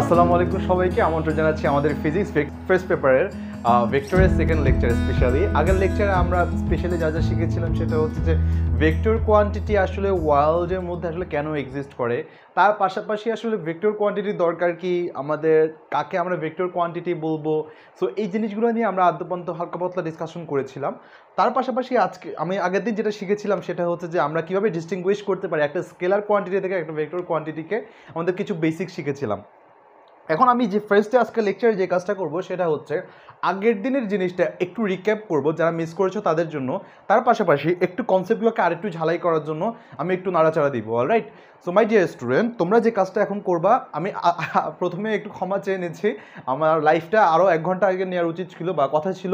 আসসালামু আলাইকুম সবাইকে আমন্ত্রণ জানাচ্ছি আমাদের ফিজিক্স ফার্স্ট পেপারের ভেক্টরের সেকেন্ড লেকচার স্পেশালি আগের লেকচারে আমরা স্পেশালি যা যা শিখেছিলাম সেটা হচ্ছে যে ভেক্টর কোয়ান্টিটি আসলে ওয়ার্ল্ডের মধ্যে আসলে কেন এক্সিস্ট করে তার পাশাপাশি আসলে ভেক্টর কোয়ান্টিটির দরকার কি আমাদের কাকে আমরা ভেক্টর কোয়ান্টিটি বলবো সো এই জিনিসগুলো নিয়ে আমরা আদ্যপন্ত হালকা পতলা ডিসকাশন করেছিলাম তার পাশাপাশি আজকে আমি আগের দিন যেটা শিখেছিলাম সেটা হচ্ছে যে আমরা কীভাবে ডিস্টিংগুইশ করতে পারি একটা স্কেলার কোয়ান্টিটি থেকে একটা ভেক্টর কোয়ান্টিটিকে আমাদের কিছু বেসিক শিখেছিলাম এখন আমি যে ফার্স্টে আজকে লেকচারে যে কাজটা করব সেটা হচ্ছে আগের দিনের জিনিসটা একটু রিক্যাপ করব যারা মিস করেছো তাদের জন্য তার পাশাপাশি একটু কনসেপ্টগুলোকে আরেকটু ঝালাই করার জন্য আমি একটু নাড়াচাড়া দিব alright so my dear student তোমরা যে কাজটা এখন করবা আমি প্রথমে একটু ক্ষমা চেয়ে নিচ্ছি আমার লাইফটা আরও এক ঘন্টা আগে নেওয়ার উচিত ছিল বা কথা ছিল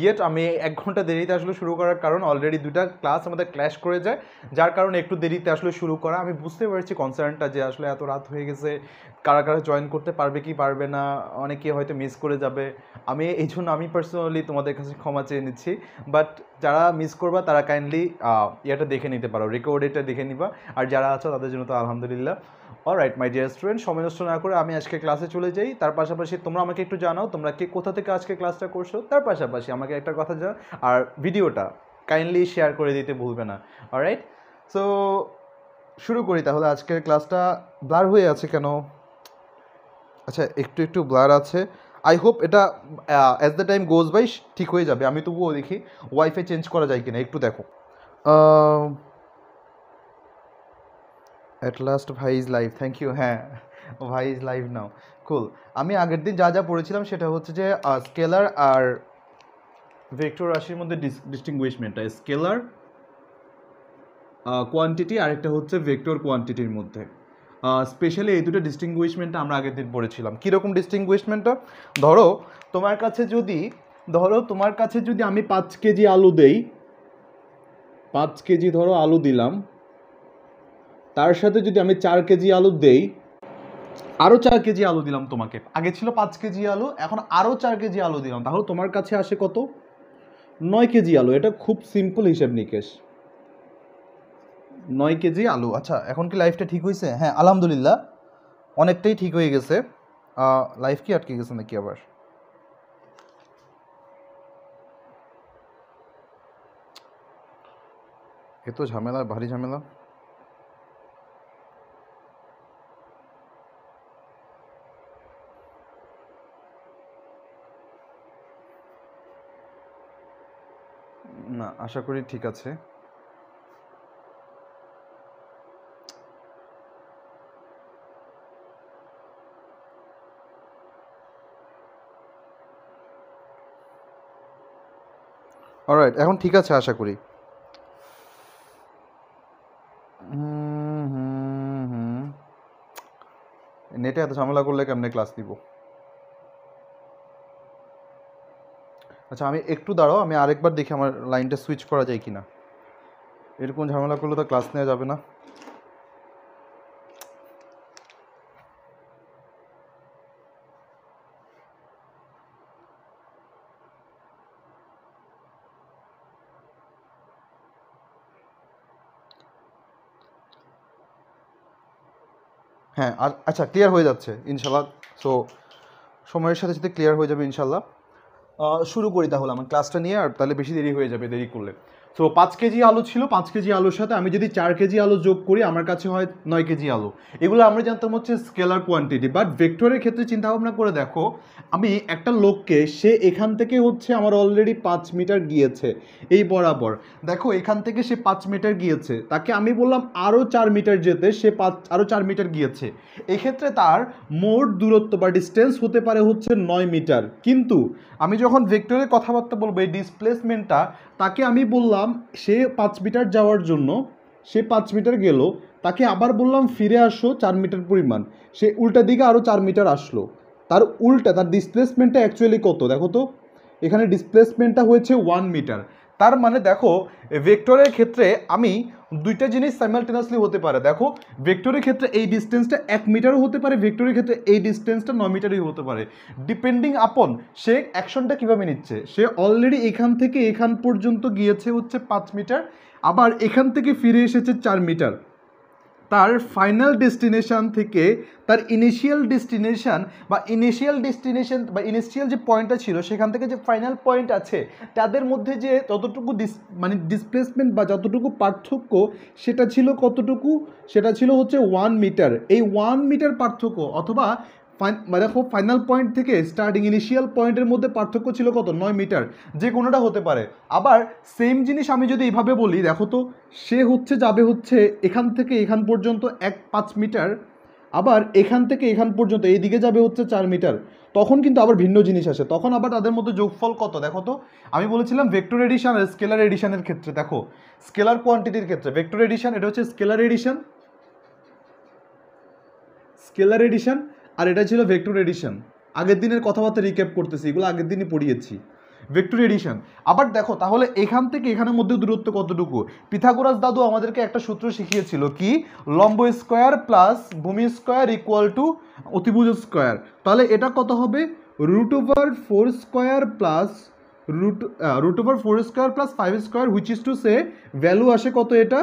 ইয়েট আমি এক ঘন্টা দেরিতে আসলে শুরু করার কারণ অলরেডি দুটা ক্লাস আমাদের ক্ল্যাশ করে যায় যার কারণে একটু দেরিতে আসলে শুরু করা আমি বুঝতে পারছি কনসার্নটা যে আসলে এত রাত হয়ে গেছে কারা কারা জয়েন করতে পারবে কি পারবে না অনেকে হয়তো মিস করে যাবে আমি এই জন্য আমি পার্সোনালি তোমাদের কাছে ক্ষমা চেয়ে নিচ্ছি বাট যারা মিস করবা তারা কাইন্ডলি ইয়েটা দেখে নিতে পারো রেকর্ডিংটা দেখে নিবা আর যারা আছো তাদের জন্য তো আলহামদুলিল্লাহ all right my dear student সময় নষ্ট না করে আমি আজকে ক্লাসে চলে যাই তার পাশাপাশি তোমরা আমাকে একটু জানাও তোমরা কে কোথা থেকে আজকে ক্লাসটা করছো তার পাশাপাশি আমাকে একটা কথা জানা আর ভিডিওটা কাইন্ডলি শেয়ার করে দিতে ভুলবে না অল রাইট সো শুরু করি তাহলে আজকের ক্লাসটা ব্লার হয়ে আছে কেন আচ্ছা একটু একটু ব্লার আছে আই হোপ এটা as the time goes by ঠিক হয়ে যাবে আমি তবুও দেখি ওয়াইফাই চেঞ্জ করা যায় কিনা একটু দেখো অ্যাট লাস্ট ভাই ইজ লাইভ থ্যাংক ইউ হ্যাঁ ভাই ইজ লাইভ নাও কুল আমি আগের দিন যা যা পড়েছিলাম সেটা হচ্ছে যে স্কেলার আর ভেক্টর রাশির মধ্যে ডিস্টিংগুইশমেন্টটা স্কেলার কোয়ান্টিটি আরেকটা হচ্ছে ভেক্টর কোয়ান্টিটির মধ্যে স্পেশালি এই দুটো ডিস্টিংগুইশমেন্টটা আমরা আগের দিন পড়েছিলাম কীরকম ডিস্টিংগুইশমেন্টটা ধরো তোমার কাছে যদি ধরো তোমার কাছে যদি আমি পাঁচ কেজি আলু দেই পাঁচ কেজি ধরো আলু দিলাম তার সাথে যদি আমি চার কেজি আলু দেই আরও চার কেজি আলু দিলাম তোমাকে আগে ছিল পাঁচ কেজি আলু এখন আরও চার কেজি আলু দিলাম তাহলে তোমার কাছে আসে কত নয় কেজি আলু এটা খুব সিম্পল হিসেব নিকেশ নয় কেজি আলু আচ্ছা এখন কি লাইফটা ঠিক হয়েছে হ্যাঁ আলহামদুলিল্লাহ অনেকটাই ঠিক হয়ে গেছে লাইফ কি আটকে গেছে নাকি আবার এ তো ঝামেলা ভারী ঝামেলা না আশা করি ঠিক আছে অলরাইট এখন ঠিক আছে আশা করি নেটে এত ঝামেলা করলে কেমনে ক্লাস দিব আচ্ছা আমি একটু দাঁড়াও আমি আরেকবার দেখি আমার লাইনটা সুইচ করা যায় কি না এরকম ঝামেলা করলে তো ক্লাস নেওয়া যাবে না হ্যাঁ আর আচ্ছা ক্লিয়ার হয়ে যাচ্ছে ইনশাল্লাহ সো সময়ের সাথে সাথে ক্লিয়ার হয়ে যাবে ইনশাল্লাহ শুরু করি তাহলে আমার ক্লাসটা নিয়ে আর তাহলে বেশি দেরি হয়ে যাবে দেরি করলে সো পাঁচ কেজি আলু ছিল পাঁচ কেজি আলুর সাথে আমি যদি চার কেজি আলু যোগ করি আমার কাছে হয় নয় কেজি আলু এগুলো আমরা জানতাম হচ্ছে স্কেলার কোয়ান্টিটি বাট ভেক্টরের ক্ষেত্রে চিন্তাভাবনা করে দেখো আমি একটা লোককে সে এখান থেকে হচ্ছে আমার অলরেডি পাঁচ মিটার গিয়েছে এই বরাবর দেখো এখান থেকে সে পাঁচ মিটার গিয়েছে তাকে আমি বললাম আরও চার মিটার যেতে সে পাঁচ আরও চার মিটার গিয়েছে এক্ষেত্রে তার মোট দূরত্ব বা ডিস্টেন্স হতে পারে হচ্ছে নয় মিটার কিন্তু আমি যখন ভেক্টরের কথাবার্তা বলবো এই ডিসপ্লেসমেন্টটা তাকে আমি বললাম বললাম সে পাঁচ মিটার যাওয়ার জন্য সে পাঁচ মিটার গেল তাকে আবার বললাম ফিরে আসো চার মিটার পরিমাণ সে উল্টা দিকে আরও চার মিটার আসলো তার উল্টা তার ডিসপ্লেসমেন্টটা অ্যাকচুয়ালি কত দেখো তো এখানে ডিসপ্লেসমেন্টটা হয়েছে ওয়ান মিটার তার মানে দেখো ভেক্টরের ক্ষেত্রে আমি দুইটা জিনিস সাইমালটেনাসলি হতে পারে দেখো ভেক্টরের ক্ষেত্রে এই ডিস্টেন্সটা এক মিটারও হতে পারে ভেক্টরের ক্ষেত্রে এই ডিস্টেন্সটা ন মিটারই হতে পারে ডিপেন্ডিং আপন সে অ্যাকশনটা কীভাবে নিচ্ছে সে অলরেডি এখান থেকে এখান পর্যন্ত গিয়েছে হচ্ছে পাঁচ মিটার আবার এখান থেকে ফিরে এসেছে চার মিটার তার ফাইনাল ডেস্টিনেশান থেকে তার ইনিশিয়াল ডেস্টিনেশান বা ইনিশিয়াল ডেস্টিনেশান বা ইনিশিয়াল যে পয়েন্টটা ছিল সেখান থেকে যে ফাইনাল পয়েন্ট আছে তাদের মধ্যে যে যতটুকু ডিস মানে ডিসপ্লেসমেন্ট বা যতটুকু পার্থক্য সেটা ছিল কতটুকু সেটা ছিল হচ্ছে ওয়ান মিটার এই ওয়ান মিটার পার্থক্য অথবা দেখো ফাইনাল পয়েন্ট থেকে স্টার্টিং ইনিশিয়াল পয়েন্টের মধ্যে পার্থক্য ছিল কত নয় মিটার যে কোনোটা হতে পারে আবার সেম জিনিস আমি যদি এভাবে বলি দেখো তো সে হচ্ছে যাবে হচ্ছে এখান থেকে এখান পর্যন্ত এক পাঁচ মিটার আবার এখান থেকে এখান পর্যন্ত এইদিকে যাবে হচ্ছে চার মিটার তখন কিন্তু আবার ভিন্ন জিনিস আসে তখন আবার তাদের মধ্যে যোগফল কত দেখো তো আমি বলেছিলাম ভেক্টর এডিশন আর স্কেলার এডিশনের ক্ষেত্রে দেখো স্কেলার কোয়ান্টিটির ক্ষেত্রে ভেক্টর এডিশন এটা হচ্ছে স্কেলার এডিশন স্কেলার এডিশন আর এটা ছিল ভেক্টর এডিশন আগের দিনের কথাবার্তা রিক্যাপ করতেছি এগুলো আগের দিনই পড়িয়েছি ভেক্টর এডিশন আবার দেখো তাহলে এখান থেকে এখানের মধ্যে দূরত্ব কতটুকু পিথাগোরাস দাদু আমাদেরকে একটা সূত্র শিখিয়েছিল কি লম্ব স্কোয়ার প্লাস ভূমি স্কোয়ার ইকুয়াল টু অতিভুজ স্কোয়ার তাহলে এটা কত হবে root over four square plus root root over four square plus five square which is to say value আসে কত এটা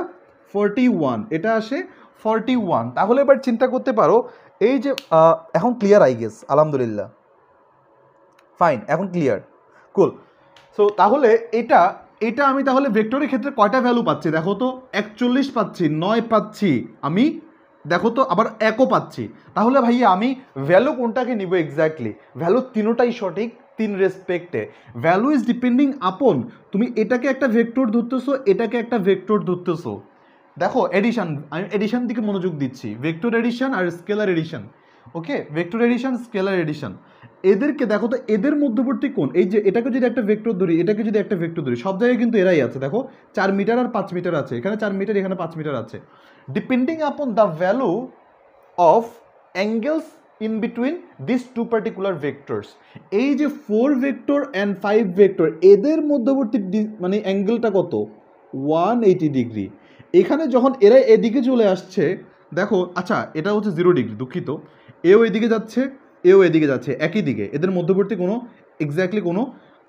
ফর্টি ওয়ান এটা আসে ফর্টি ওয়ান তাহলে এবার চিন্তা করতে পারো এই যে এখন ক্লিয়ার আই গেস আলহামদুলিল্লাহ ফাইন এখন ক্লিয়ার কুল সো তাহলে এটা এটা আমি তাহলে ভেক্টরের ক্ষেত্রে কয়টা ভ্যালু পাচ্ছি দেখো তো একচল্লিশ পাচ্ছি নয় পাচ্ছি আমি দেখো তো আবার একও পাচ্ছি তাহলে ভাইয়া আমি ভ্যালু কোনটাকে নিব এক্স্যাক্টলি ভ্যালু তিনোটাই সঠিক তিন রেসপেক্টে ভ্যালু ইজ ডিপেন্ডিং আপন তুমি এটাকে একটা ভেক্টর ধরতেছো এটাকে একটা ভেক্টর ধরতেছো দেখো এডিশন আমি এডিশন দিকে মনোযোগ দিচ্ছি ভেক্টর এডিশন আর scalar addition okay vector addition scalar addition এদেরকে দেখো তো এদের মধ্যবর্তী কোন এই যে এটাকে যদি একটা ভেক্টর ধরি এটাকে যদি একটা ভেক্টর ধরি সব জায়গায় কিন্তু এরাই আছে দেখো চার মিটার আর পাঁচ মিটার আছে এখানে চার মিটার এখানে পাঁচ মিটার আছে depending upon the value of angles in between this two particular vectors এই যে four vector and five vector এদের মধ্যবর্তী মানে অ্যাঙ্গেলটা কত ওয়ান এইটি ডিগ্রি এখানে যখন এরা এদিকে চলে আসছে দেখো আচ্ছা এটা হচ্ছে জিরো ডিগ্রি দুঃখিত এও এদিকে যাচ্ছে এও এদিকে যাচ্ছে একই দিকে এদের মধ্যবর্তী কোনো এক্স্যাক্টলি কোনো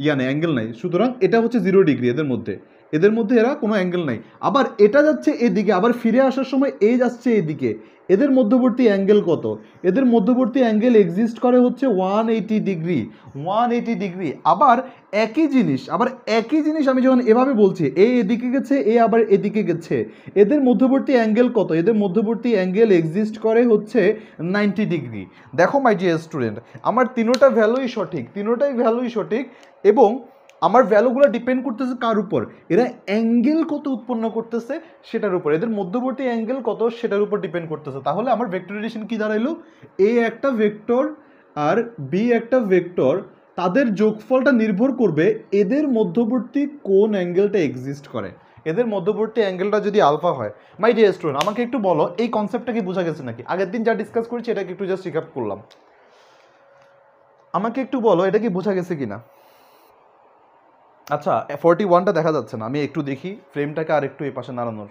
ইয়া নেই অ্যাঙ্গেল নাই সুতরাং এটা হচ্ছে জিরো ডিগ্রি এদের মধ্যে এদের মধ্যে এরা কোনো অ্যাঙ্গেল নাই আবার এটা যাচ্ছে এদিকে আবার ফিরে আসার সময় এ যাচ্ছে এদিকে এদের মধ্যবর্তী অ্যাঙ্গেল কত এদের মধ্যবর্তী অ্যাঙ্গেল এক্সিস্ট করে হচ্ছে one eighty degree one eighty degree আবার একই জিনিস আবার একই জিনিস আমি যখন এভাবে বলছি এ এদিকে গেছে এ আবার এদিকে গেছে এদের মধ্যবর্তী অ্যাঙ্গেল কত এদের মধ্যবর্তী অ্যাঙ্গেল এক্সিস্ট করে হচ্ছে নাইনটি ডিগ্রি দেখো মাই ডিয়ার স্টুডেন্ট আমার তিনোটা ভ্যালুই সঠিক তিনোটাই ভ্যালুই সঠিক এবং আমার ভ্যালুগুলো ডিপেন্ড করতেছে কার উপর এরা অ্যাঙ্গেল কত উৎপন্ন করতেছে সেটার উপর এদের মধ্যবর্তী অ্যাঙ্গেল কত সেটার উপর ডিপেন্ড করতেছে তাহলে আমার ভেক্টর এডিশন কী দাঁড়াইলো এ একটা ভেক্টর আর বি একটা ভেক্টর তাদের যোগফলটা নির্ভর করবে এদের মধ্যবর্তী কোন অ্যাঙ্গেলটা এক্সিস্ট করে এদের মধ্যবর্তী অ্যাঙ্গেলটা যদি আলফা হয় মাই ডিয়ার স্টুডেন্ট আমাকে একটু বলো এই কনসেপ্টটা কি বোঝা গেছে নাকি আগের দিন যা ডিসকাস করেছি এটাকে একটু জাস্ট রিকাপ করলাম আমাকে একটু বলো এটা কি বোঝা গেছে কিনা না আচ্ছা ফোরটি ওয়ানটা দেখা যাচ্ছে না আমি একটু দেখি ফ্রেমটাকে আর একটু এই পাশে নাড়ানোর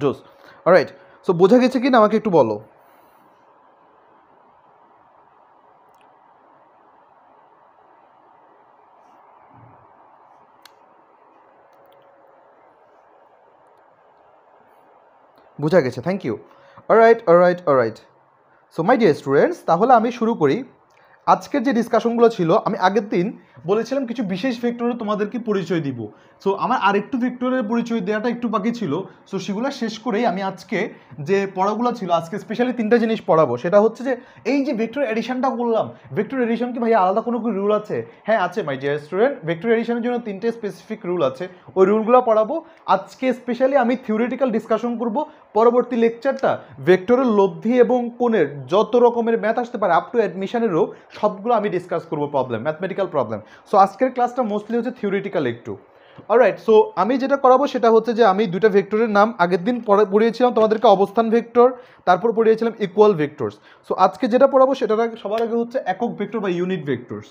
জোস রাইট সো বোঝা গেছে কি না আমাকে একটু বলো বোঝা গেছে thank you right alright right so my dear students তাহলে আমি শুরু করি আজকের যে ডিসকাশনগুলো ছিল আমি আগের দিন বলেছিলাম কিছু বিশেষ ভেক্টরের তোমাদেরকে পরিচয় দিব সো আমার আরেকটু ভেক্টরের পরিচয় দেওয়াটা একটু বাকি ছিল সো সেগুলো শেষ করেই আমি আজকে যে পড়াগুলো ছিল আজকে স্পেশালি তিনটা জিনিস পড়াবো সেটা হচ্ছে যে এই যে ভেক্টর এডিশনটা করলাম ভেক্টর এডিশন কি ভাই আলাদা কোনো রুল আছে হ্যাঁ আছে মাই ডিয়ার স্টুডেন্ট ভেক্টর এডিশনের জন্য তিনটে স্পেসিফিক রুল আছে ওই রুলগুলো পড়াবো আজকে স্পেশালি আমি থিওরিটিক্যাল ডিসকাশন করব পরবর্তী লেকচারটা ভেক্টরের লব্ধি এবং কোণের যত রকমের ম্যাথ আসতে পারে আপ টু অ্যাডমিশনেরও সবগুলো আমি ডিসকাস করবো প্রবলেম ম্যাথমেটিক্যাল প্রবলেম সো আজকের ক্লাসটা মোস্টলি হচ্ছে থিওরিটিক্যাল একটু অলরাইট সো আমি যেটা করাবো সেটা হচ্ছে যে আমি দুটা ভেক্টরের নাম আগের দিন পড়িয়েছিলাম তোমাদেরকে অবস্থান ভেক্টর তারপর পড়িয়েছিলাম ইকুয়াল ভেক্টরস সো আজকে যেটা পড়াবো সেটা সবার আগে হচ্ছে একক ভেক্টর বা ইউনিট ভেক্টরস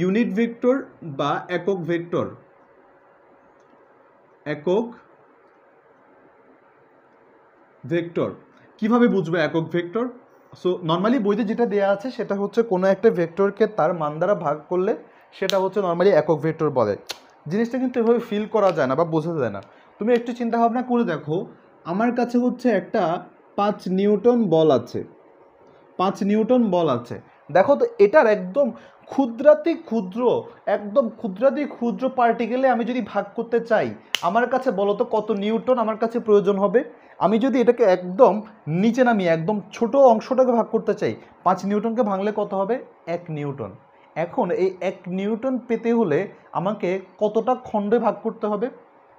ইউনিট ভেক্টর বা একক ভেক্টর একক ভেক্টর কিভাবে বুঝবে একক ভেক্টর সো নর্মালি বইতে যেটা দেয়া আছে সেটা হচ্ছে কোনো একটা ভেক্টরকে তার মান দ্বারা ভাগ করলে সেটা হচ্ছে নর্মালি একক ভেক্টর বলে জিনিসটা কিন্তু এভাবে ফিল করা যায় না বা বোঝা যায় না তুমি একটু চিন্তা ভাবনা করে দেখো আমার কাছে হচ্ছে একটা পাঁচ নিউটন বল আছে পাঁচ নিউটন বল আছে দেখো তো এটার একদম ক্ষুদ্রাতি ক্ষুদ্র একদম ক্ষুদ্রাতি ক্ষুদ্র পার্টিকেলে আমি যদি ভাগ করতে চাই আমার কাছে বলো তো কত নিউটন আমার কাছে প্রয়োজন হবে আমি যদি এটাকে একদম নিচে নামিয়ে একদম ছোট অংশটাকে ভাগ করতে চাই পাঁচ নিউটনকে ভাঙলে কত হবে এক নিউটন এখন এই এক নিউটন পেতে হলে আমাকে কতটা খণ্ডে ভাগ করতে হবে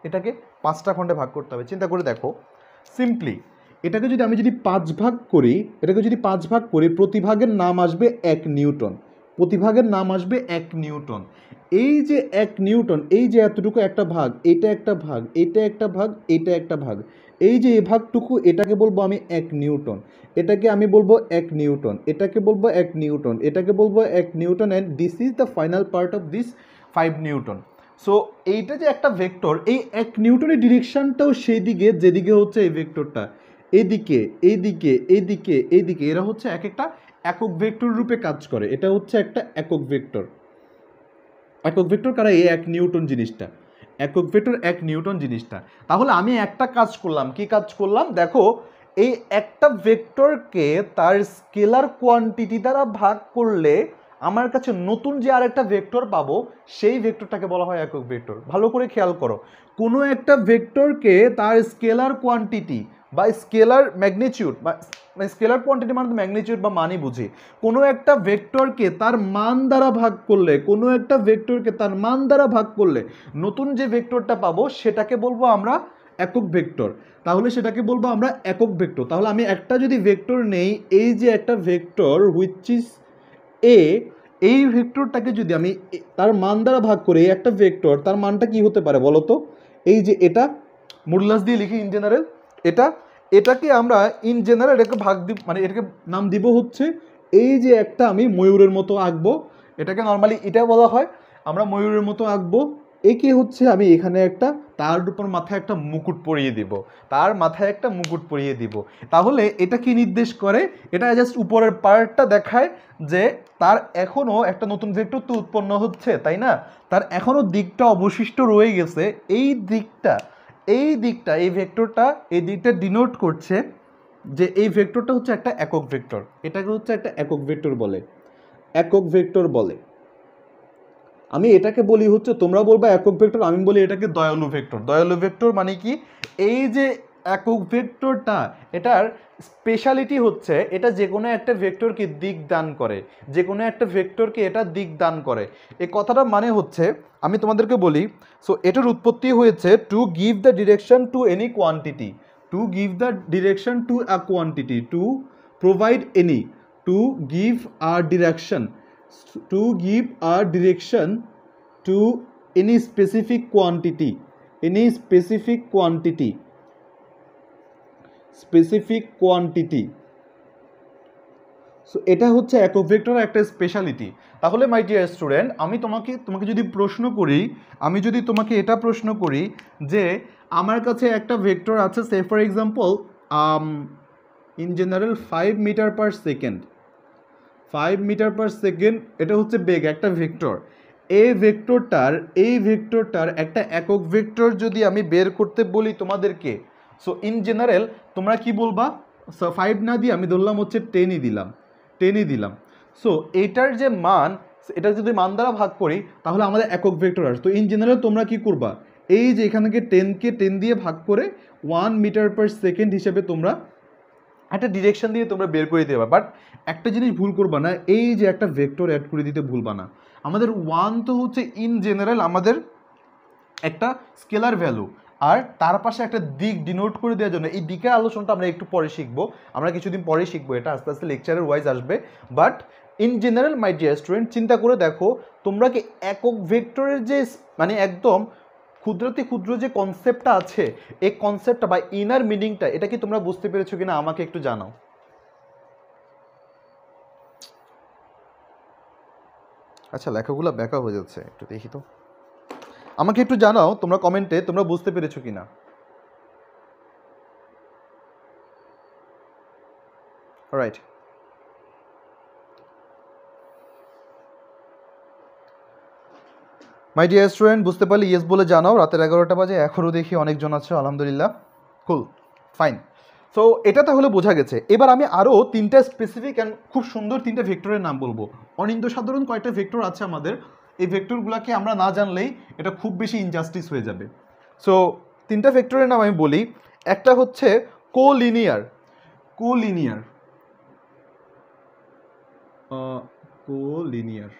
এটাকে পাঁচটা খণ্ডে ভাগ করতে হবে চিন্তা করে দেখো সিম্পলি এটাকে যদি আমি যদি পাঁচ ভাগ করি এটাকে যদি পাঁচ ভাগ করি প্রতিভাগের নাম আসবে এক নিউটন প্রতিভাগের নাম আসবে এক নিউটন এই যে এক নিউটন এই যে এতটুকু একটা ভাগ এটা একটা ভাগ এটা একটা ভাগ এটা একটা ভাগ এই যে এই ভাগটুকু এটাকে বলবো আমি এক নিউটন এটাকে আমি বলবো এক নিউটন এটাকে বলবো এক নিউটন এটাকে বলবো এক newton and this is the final part of this five newton so এইটা যে একটা ভেক্টর এই এক নিউটনের ডিরেকশানটাও সেই দিকে যেদিকে হচ্ছে এই ভেক্টরটা এদিকে এইদিকে এইদিকে এইদিকে এরা হচ্ছে এক একটা একক ভেক্টর রূপে কাজ করে এটা হচ্ছে একটা একক ভেক্টর একক ভেক্টর কারা এই এক নিউটন জিনিসটা একক ভেক্টর এক নিউটন জিনিসটা তাহলে আমি একটা কাজ করলাম কি কাজ করলাম দেখো এই একটা ভেক্টরকে তার স্কেলার কোয়ান্টিটি দ্বারা ভাগ করলে আমার কাছে নতুন যে আর একটা ভেক্টর পাবো সেই ভেক্টরটাকে বলা হয় একক ভেক্টর ভালো করে খেয়াল করো কোনো একটা ভেক্টরকে তার স্কেলার কোয়ান্টিটি বা স্কেলার ম্যাগনিচিউড বা মানে স্কেলার কোয়ান্টিটি মানে ম্যাগনিচিউড বা মানই বুঝি কোনো একটা ভেক্টরকে তার মান দ্বারা ভাগ করলে কোনো একটা ভেক্টরকে তার মান দ্বারা ভাগ করলে নতুন যে ভেক্টরটা পাবো সেটাকে বলবো আমরা একক ভেক্টর তাহলে সেটাকে বলবো আমরা একক ভেক্টর তাহলে আমি একটা যদি ভেক্টর নেই এই যে একটা ভেক্টর হুইচ ইজ এ এই ভেক্টরটাকে যদি আমি তার মান দ্বারা ভাগ করি একটা ভেক্টর তার মানটা কি হতে পারে বলো তো এই যে এটা মুরলাস দিয়ে লিখি ইন জেনারেল এটা এটাকে আমরা ইন জেনারেল এটাকে ভাগ দিব মানে এটাকে নাম দিব হচ্ছে এই যে একটা আমি ময়ূরের মতো আঁকবো এটাকে নর্মালি এটা বলা হয় আমরা ময়ূরের মতো আঁকবো একে হচ্ছে আমি এখানে একটা তার উপর মাথায় একটা মুকুট পরিয়ে দিব তার মাথায় একটা মুকুট পরিয়ে দিব তাহলে এটা কি নির্দেশ করে এটা জাস্ট উপরের পার্টটা দেখায় যে তার এখনও একটা নতুন ভেক্টর তো উৎপন্ন হচ্ছে তাই না তার এখনও দিকটা অবশিষ্ট রয়ে গেছে এই দিকটা এই দিকটা এই ভেক্টরটা এই দিকটা ডিনোট করছে যে এই ভেক্টরটা হচ্ছে একটা একক ভেক্টর এটাকে হচ্ছে একটা একক ভেক্টর বলে একক ভেক্টর বলে আমি এটাকে বলি হচ্ছে তোমরা বলবা একক ভেক্টর আমি বলি এটাকে দয়ালু ভেক্টর দয়ালু ভেক্টর মানে কি এই যে একক ভেক্টরটা এটার স্পেশালিটি হচ্ছে এটা যে কোনো একটা ভেক্টরকে দিক দান করে যে কোনো একটা ভেক্টরকে এটা দিক দান করে এই কথাটা মানে হচ্ছে আমি তোমাদেরকে বলি সো এটার উৎপত্তি হয়েছে to give the direction to any quantity to give the direction to a quantity to provide any to give আর ডিরেকশন টু গিভ আর direction to any specific quantity any specific quantity specific quantity so এটা হচ্ছে একক ভেক্টরের একটা speciality তাহলে মাই dear student আমি তোমাকে তোমাকে যদি প্রশ্ন করি আমি যদি তোমাকে এটা প্রশ্ন করি যে আমার কাছে একটা ভেক্টর আছে say for example in general five metre per second five metre per second এটা হচ্ছে বেগ একটা ভেক্টর এই ভেক্টরটার এই ভেক্টরটার একটা একক ভেক্টর যদি আমি বের করতে বলি তোমাদেরকে সো ইন জেনারেল তোমরা কি বলবা ফাইভ না দিয়ে আমি ধরলাম হচ্ছে টেনই দিলাম টেনই দিলাম সো এটার যে মান এটা যদি মান দ্বারা ভাগ করি তাহলে আমাদের একক ভেক্টর আসে তো ইন জেনারেল তোমরা কি করবা এই যে এখান থেকে টেনকে টেন দিয়ে ভাগ করে ওয়ান মিটার পার সেকেন্ড হিসেবে তোমরা একটা ডিরেকশন দিয়ে তোমরা বের করে দিতে বাট একটা জিনিস ভুল করবা না এই যে একটা ভেক্টর অ্যাড করে দিতে ভুলবা না আমাদের ওয়ান তো হচ্ছে ইন জেনারেল আমাদের একটা স্কেলার ভ্যালু আর তার পাশে একটা দিক ডিনোট করে দেওয়ার জন্য এই দিকের আলোচনাটা আমরা একটু পরে শিখব আমরা কিছুদিন পরে শিখবো এটা আস্তে আস্তে লেকচারের ওয়াইজ আসবে but in general my dear student চিন্তা করে দেখো তোমরা কি একক ভেক্টরের যে মানে একদম ক্ষুদ্রতে ক্ষুদ্র যে কনসেপ্টটা আছে এই কনসেপ্টটা বা ইনার মিনিংটা এটা কি তোমরা বুঝতে পেরেছো কিনা আমাকে একটু জানাও আচ্ছা লেখাগুলো ব্যাকা হয়ে যাচ্ছে একটু দেখি তো আমাকে একটু জানাও তোমরা কমেন্টে তোমরা বুঝতে পেরেছো কি না রাইট মাই ডিয়ার স্টুডেন্ট বুঝতে পারলে ইয়েস বলে জানাও রাতের এগারোটা বাজে এখনও দেখি অনেকজন আছে আলহামদুলিল্লাহ কুল ফাইন সো এটা তাহলে বোঝা গেছে এবার আমি আরও তিনটা স্পেসিফিক অ্যান্ড খুব সুন্দর তিনটা ভেক্টরের নাম বলবো অনিন্দ সাধারণ কয়েকটা ভেক্টর আছে আমাদের এই ভেক্টরগুলোকে আমরা না জানলেই এটা খুব বেশি ইনজাস্টিস হয়ে যাবে সো তিনটা ভেক্টরের নাম আমি বলি একটা হচ্ছে কোলিনিয়ার কোলিনিয়ার কোলিনিয়ার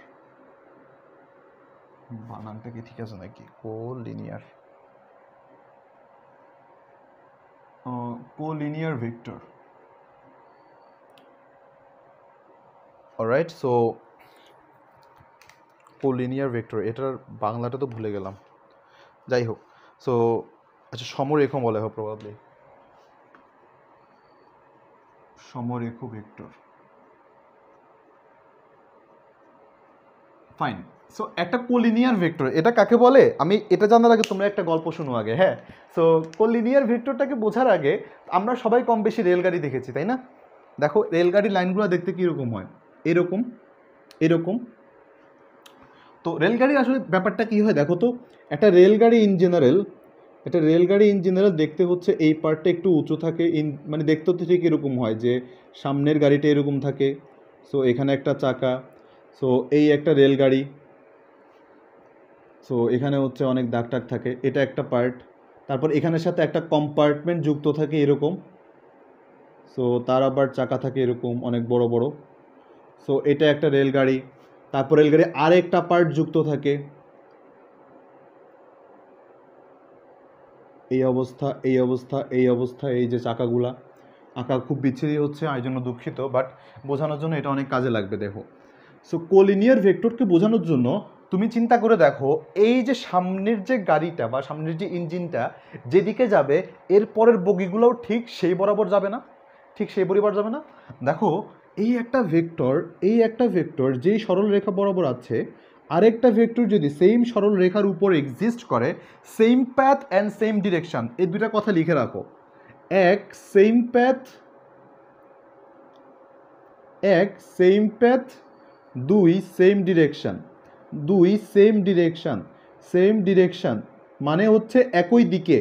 বানানটা কি ঠিক আছে নাকি collinear collinear vector alright so collinear vector এটার বাংলাটা তো ভুলে গেলাম যাই হোক সো আচ্ছা সমরেখ বলে হোক প্রবাবলি সমরেখ ভেক্টর ফাইন সো একটা কোলিনিয়ার ভেক্টর এটা কাকে বলে আমি এটা জানার আগে তোমরা একটা গল্প শুনো আগে হ্যাঁ সো কোলিনিয়ার ভেক্টরটাকে বোঝার আগে আমরা সবাই কম বেশি রেলগাড়ি দেখেছি তাই না দেখো রেলগাড়ির লাইনগুলো দেখতে কীরকম হয় এরকম এরকম তো রেলগাড়ি আসলে ব্যাপারটা কী হয় দেখো তো একটা রেলগাড়ি ইন জেনারেল একটা রেলগাড়ি ইন জেনারেল দেখতে হচ্ছে এই পার্টটা একটু উঁচু থাকে ইন মানে দেখতে হচ্ছে ঠিক এরকম হয় যে সামনের গাড়িটা এরকম থাকে সো এখানে একটা চাকা সো এই একটা রেলগাড়ি সো এখানে হচ্ছে অনেক দাগ টাক থাকে এটা একটা পার্ট তারপর এখানের সাথে একটা কম্পার্টমেন্ট যুক্ত থাকে এরকম সো তার আবার চাকা থাকে এরকম অনেক বড় বড় সো এটা একটা রেলগাড়ি তারপর রেলগাড়ি আরেকটা পার্ট যুক্ত থাকে এই অবস্থা এই অবস্থা এই অবস্থা এই যে চাকাগুলা আঁকা খুব বিচ্ছিরি হচ্ছে আর জন্য দুঃখিত বাট বোঝানোর জন্য এটা অনেক কাজে লাগবে দেখো সো কোলিনিয়ার ভেক্টরকে বোঝানোর জন্য তুমি চিন্তা করে দেখো এই যে সামনের যে গাড়িটা বা সামনের যে ইঞ্জিনটা যেদিকে যাবে এর পরের বগিগুলোও ঠিক সেই বরাবর যাবে না ঠিক সেই বরাবর যাবে না দেখো এই একটা ভেক্টর এই একটা ভেক্টর যেই সরল রেখা বরাবর আছে আরেকটা ভেক্টর যদি সেম সরল রেখার উপর এক্সিস্ট করে same path and same direction এই দুটা কথা লিখে রাখো এক সেম প্যাথ এক সেম প্যাথ দুই সেম ডিরেকশান দুই সেম ডিরেকশান সেম ডিরেকশান মানে হচ্ছে একই দিকে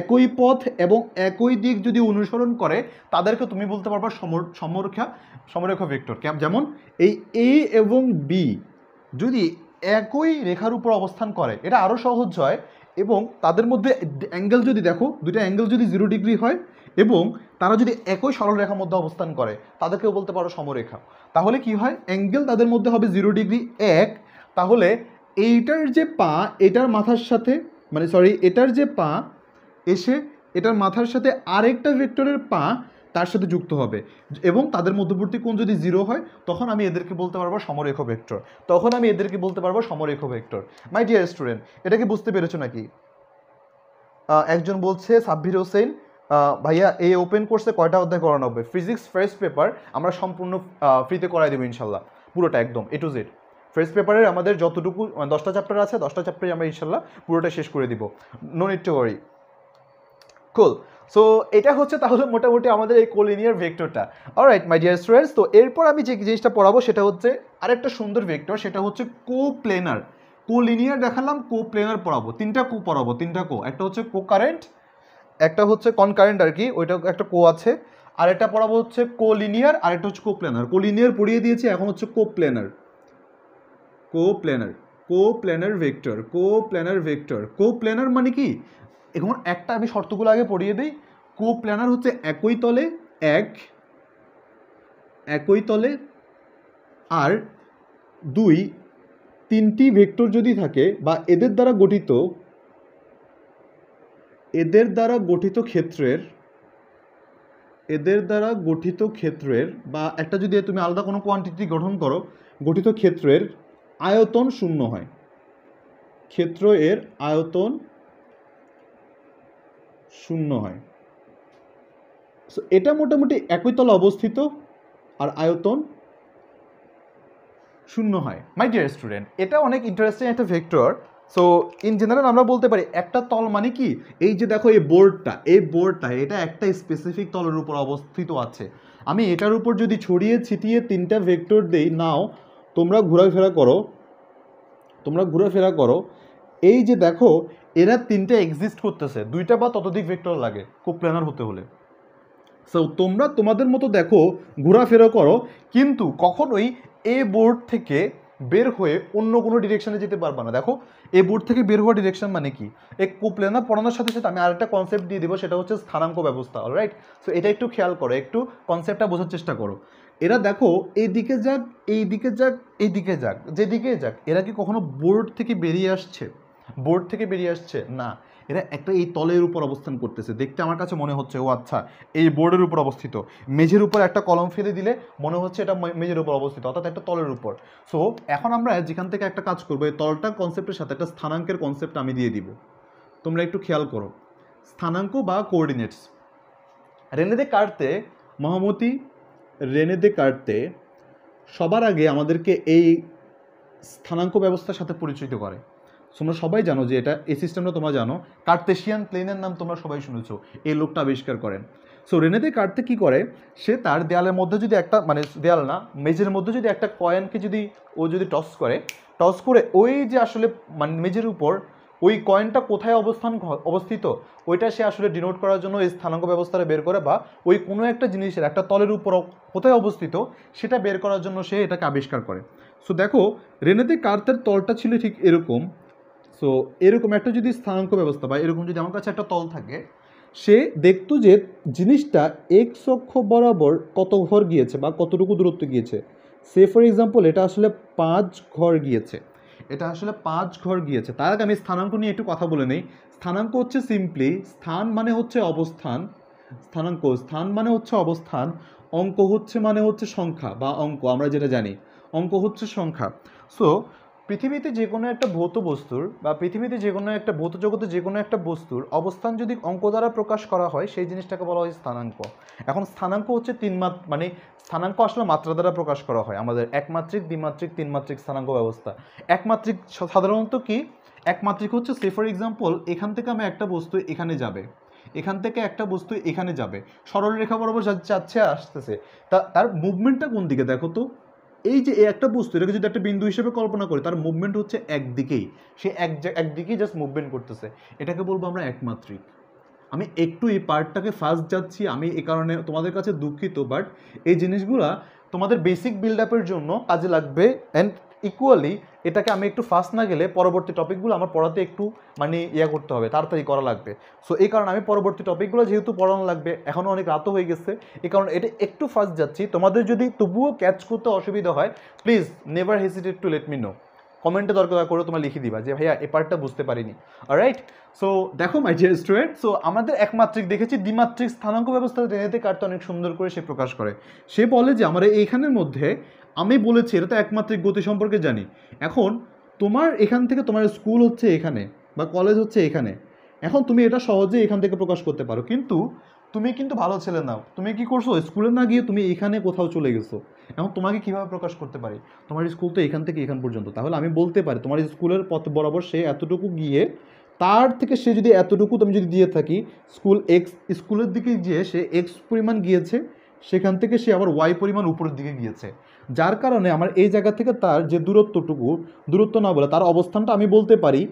একই পথ এবং একই দিক যদি অনুসরণ করে তাদেরকে তুমি বলতে পারবা সমর সমরেখা সমরেখা ভেক্টর ক্যাপ যেমন এই এ এবং বি যদি একই রেখার উপর অবস্থান করে এটা আরও সহজ হয় এবং তাদের মধ্যে অ্যাঙ্গেল যদি দেখো দুইটা অ্যাঙ্গেল যদি জিরো ডিগ্রি হয় এবং তারা যদি একই সরলরেখার মধ্যে অবস্থান করে তাদেরকেও বলতে পারো সমরেখা তাহলে কি হয় অ্যাঙ্গেল তাদের মধ্যে হবে জিরো ডিগ্রি এক তাহলে এইটার যে পা এটার মাথার সাথে মানে সরি এটার যে পা এসে এটার মাথার সাথে আরেকটা ভেক্টরের পা তার সাথে যুক্ত হবে এবং তাদের মধ্যবর্তী কোণ যদি জিরো হয় তখন আমি এদেরকে বলতে পারবো সমরেখ ভেক্টর তখন আমি এদেরকে বলতে পারবো সমরেখ ভেক্টর মাই ডিয়ার স্টুডেন্ট এটা কি বুঝতে পেরেছো নাকি একজন বলছে সাব্বির হোসেন ভাইয়া এই ওপেন কোর্সে কয়টা অধ্যায় করানো হবে ফিজিক্স ফার্স্ট পেপার আমরা সম্পূর্ণ ফ্রিতে করাই দেবো ইনশাল্লাহ পুরোটা একদম এ টু জেড ফার্স্ট পেপারের আমাদের যতটুকু মানে দশটা চ্যাপ্টার আছে দশটা চ্যাপ্টারে আমরা ইনশাল্লাহ পুরোটা শেষ করে দিব no need to worry cool so এটা হচ্ছে তাহলে মোটামুটি আমাদের এই কোলিনিয়ার ভেক্টরটা রাইট মাই ডিয়ার স্টুডেন্টস তো এরপর আমি যে জিনিসটা পড়াবো সেটা হচ্ছে আরেকটা সুন্দর ভেক্টর সেটা হচ্ছে কো প্লেনার কোলিনিয়ার দেখালাম কো প্লেনার পড়াবো তিনটা কো পড়াবো তিনটা কো একটা হচ্ছে কো কারেন্ট একটা হচ্ছে কনকারেন্ট আর কি ওইটা একটা কো আছে আর একটা পড়াবো হচ্ছে কোলিনিয়ার আর একটা হচ্ছে কো কোপ্লেনার কোলিনিয়ার পড়িয়ে দিয়েছি এখন হচ্ছে co coplanar planar coplanar vector coplanar vector coplanar মানে কি এখন একটা আমি শর্তগুলো আগে পড়িয়ে দিই কো প্ল্যানার হচ্ছে একই তলে এক একই তলে আর দুই তিনটি ভেক্টর যদি থাকে বা এদের দ্বারা গঠিত এদের দ্বারা গঠিত ক্ষেত্রের এদের দ্বারা গঠিত ক্ষেত্রের বা একটা যদি তুমি আলাদা কোনো কোয়ান্টিটি গঠন করো গঠিত ক্ষেত্রের আয়তন শূন্য হয় ক্ষেত্র এর আয়তন শূন্য হয় সো এটা মোটামুটি একই তলা অবস্থিত আর আয়তন শূন্য হয় মাই ডিয়ার স্টুডেন্ট এটা অনেক ইন্টারেস্টিং একটা ভেক্টর সো ইন জেনারেল আমরা বলতে পারি একটা তল মানে কি এই যে দেখো এই বোর্ডটা এই বোর্ডটা এটা একটা স্পেসিফিক তলের উপর অবস্থিত আছে আমি এটার উপর যদি ছড়িয়ে ছিটিয়ে তিনটা ভেক্টর দেই নাও তোমরা ঘোরাফেরা করো তোমরা ঘোরাফেরা করো এই যে দেখো এরা তিনটে এক্সিস্ট করতেছে দুইটা বা ততোধিক ভেক্টর লাগে প্ল্যানার হতে হলে সো তোমরা তোমাদের মতো দেখো ঘোরাফেরা করো কিন্তু কখনোই এ বোর্ড থেকে বের হয়ে অন্য কোনো ডিরেকশনে যেতে পারবে না দেখো এ বোর্ড থেকে বের হওয়া ডিরেকশন মানে কি এ কোপ্লেনার পড়ানোর সাথে সাথে আমি আরেকটা কনসেপ্ট দিয়ে দেবো সেটা হচ্ছে স্থানাঙ্ক ব্যবস্থা রাইট সো এটা একটু খেয়াল করো একটু কনসেপ্টটা বোঝার চেষ্টা করো এরা দেখো এইদিকে যাক এই দিকে যাক এই দিকে যাক যেদিকে যাক এরা কি কখনো বোর্ড থেকে বেরিয়ে আসছে বোর্ড থেকে বেরিয়ে আসছে না এরা একটা এই তলের উপর অবস্থান করতেছে দেখতে আমার কাছে মনে হচ্ছে ও আচ্ছা এই বোর্ডের উপর অবস্থিত মেঝের উপর একটা কলম ফেলে দিলে মনে হচ্ছে এটা মেঝের উপর অবস্থিত অর্থাৎ একটা তলের উপর সো এখন আমরা যেখান থেকে একটা কাজ করবো এই তলটা কনসেপ্টের সাথে একটা স্থানাঙ্কের কনসেপ্ট আমি দিয়ে দিব তোমরা একটু খেয়াল করো স্থানাঙ্ক বা কোঅর্ডিনেটস রেনেদে কাটতে মহামতি রেনেদে কাটতে সবার আগে আমাদেরকে এই স্থানাঙ্ক ব্যবস্থার সাথে পরিচিত করে তোমরা সবাই জানো যে এটা এই সিস্টেমটা তোমরা জানো কার্তেশিয়ান প্লেনের নাম তোমরা সবাই শুনেছো এই লোকটা আবিষ্কার করেন সো রেনেদে কাটতে কী করে সে তার দেয়ালের মধ্যে যদি একটা মানে দেয়াল না মেজের মধ্যে যদি একটা কয়েনকে যদি ও যদি টস করে টস করে ওই যে আসলে মানে মেজের উপর ওই কয়েনটা কোথায় অবস্থান অবস্থিত ওইটা সে আসলে ডিনোট করার জন্য স্থানাঙ্ক ব্যবস্থাটা বের করে বা ওই কোনো একটা জিনিসের একটা তলের উপর কোথায় অবস্থিত সেটা বের করার জন্য সে এটাকে আবিষ্কার করে সো দেখো রেনেদে কার্তের তলটা ছিল ঠিক এরকম সো এরকম একটা যদি স্থানাঙ্ক ব্যবস্থা বা এরকম যদি আমার কাছে একটা তল থাকে সে দেখতো যে জিনিসটা এক্স অক্ষ বরাবর কত ঘর গিয়েছে বা কতটুকু দূরত্ব গিয়েছে সে ফর এক্সাম্পল এটা আসলে পাঁচ ঘর গিয়েছে এটা আসলে পাঁচ ঘর গিয়েছে তার আগে আমি স্থানাঙ্ক নিয়ে একটু কথা বলে নেই স্থানাঙ্ক হচ্ছে সিম্পলি স্থান মানে হচ্ছে অবস্থান স্থানাঙ্ক স্থান মানে হচ্ছে অবস্থান অঙ্ক হচ্ছে মানে হচ্ছে সংখ্যা বা অঙ্ক আমরা যেটা জানি অঙ্ক হচ্ছে সংখ্যা সো পৃথিবীতে যে কোনো একটা ভৌত বস্তুর বা পৃথিবীতে যে কোনো একটা ভৌত জগতে যে কোনো একটা বস্তুর অবস্থান যদি অঙ্ক দ্বারা প্রকাশ করা হয় সেই জিনিসটাকে বলা হয় স্থানাঙ্ক এখন স্থানাঙ্ক হচ্ছে তিন মাত মানে স্থানাঙ্ক আসলে মাত্রা দ্বারা প্রকাশ করা হয় আমাদের একমাত্রিক দ্বিমাত্রিক তিনমাত্রিক স্থানাঙ্ক ব্যবস্থা একমাত্রিক সাধারণত কি একমাত্রিক হচ্ছে সে ফর এক্সাম্পল এখান থেকে আমি একটা বস্তু এখানে যাবে এখান থেকে একটা বস্তু এখানে যাবে সরল রেখা বরাবর যাচ্ছে আসতেছে তার মুভমেন্টটা কোন দিকে দেখো তো এই যে এই একটা বস্তু এটাকে যদি একটা বিন্দু হিসেবে কল্পনা করি তার মুভমেন্ট হচ্ছে একদিকেই সে এক একদিকেই জাস্ট মুভমেন্ট করতেছে এটাকে বলবো আমরা একমাত্রিক আমি একটু এই পার্টটাকে ফার্স্ট যাচ্ছি আমি এ কারণে তোমাদের কাছে দুঃখিত বাট এই জিনিসগুলা তোমাদের বেসিক বিল্ড আপের জন্য কাজে লাগবে অ্যান্ড ইকুয়ালি এটাকে আমি একটু ফাস্ট না গেলে পরবর্তী টপিকগুলো আমার পড়াতে একটু মানে ইয়া করতে হবে তাড়াতাড়ি করা লাগবে সো এই কারণে আমি পরবর্তী টপিকগুলো যেহেতু পড়ানো লাগবে এখনও অনেক রাতও হয়ে গেছে এই কারণে এটা একটু ফাস্ট যাচ্ছি তোমাদের যদি তবুও ক্যাচ করতে অসুবিধা হয় please never hesitate to let me know কমেন্টে দরকার করে তোমার লিখে দিবা যে ভাইয়া এ পার্টটা বুঝতে পারিনি রাইট সো দেখো মাই ডিয়ার স্টুডেন্ট সো আমাদের একমাত্রিক দেখেছি দ্বিমাত্রিক স্থানাঙ্ক ব্যবস্থা জেনেতে কার্ত অনেক সুন্দর করে সে প্রকাশ করে সে বলে যে আমরা এইখানের মধ্যে আমি বলেছি এটা তো একমাত্রিক গতি সম্পর্কে জানি এখন তোমার এখান থেকে তোমার স্কুল হচ্ছে এখানে বা কলেজ হচ্ছে এখানে এখন তুমি এটা সহজে এখান থেকে প্রকাশ করতে পারো কিন্তু তুমি কিন্তু ভালো ছেলে নাও তুমি কি করছো স্কুলে না গিয়ে তুমি এখানে কোথাও চলে গেছো এখন তোমাকে কিভাবে প্রকাশ করতে পারি তোমার স্কুল তো এখান থেকে এখান পর্যন্ত তাহলে আমি বলতে পারি তোমার স্কুলের পথ বরাবর সে এতটুকু গিয়ে তার থেকে সে যদি এতটুকু তুমি যদি দিয়ে থাকি স্কুল এক্স স্কুলের দিকে গিয়ে সে এক্স পরিমাণ গিয়েছে সেখান থেকে সে আবার ওয়াই পরিমাণ উপরের দিকে গিয়েছে যার কারণে আমার এই জায়গা থেকে তার যে দূরত্বটুকু দূরত্ব না বলে তার অবস্থানটা আমি বলতে পারি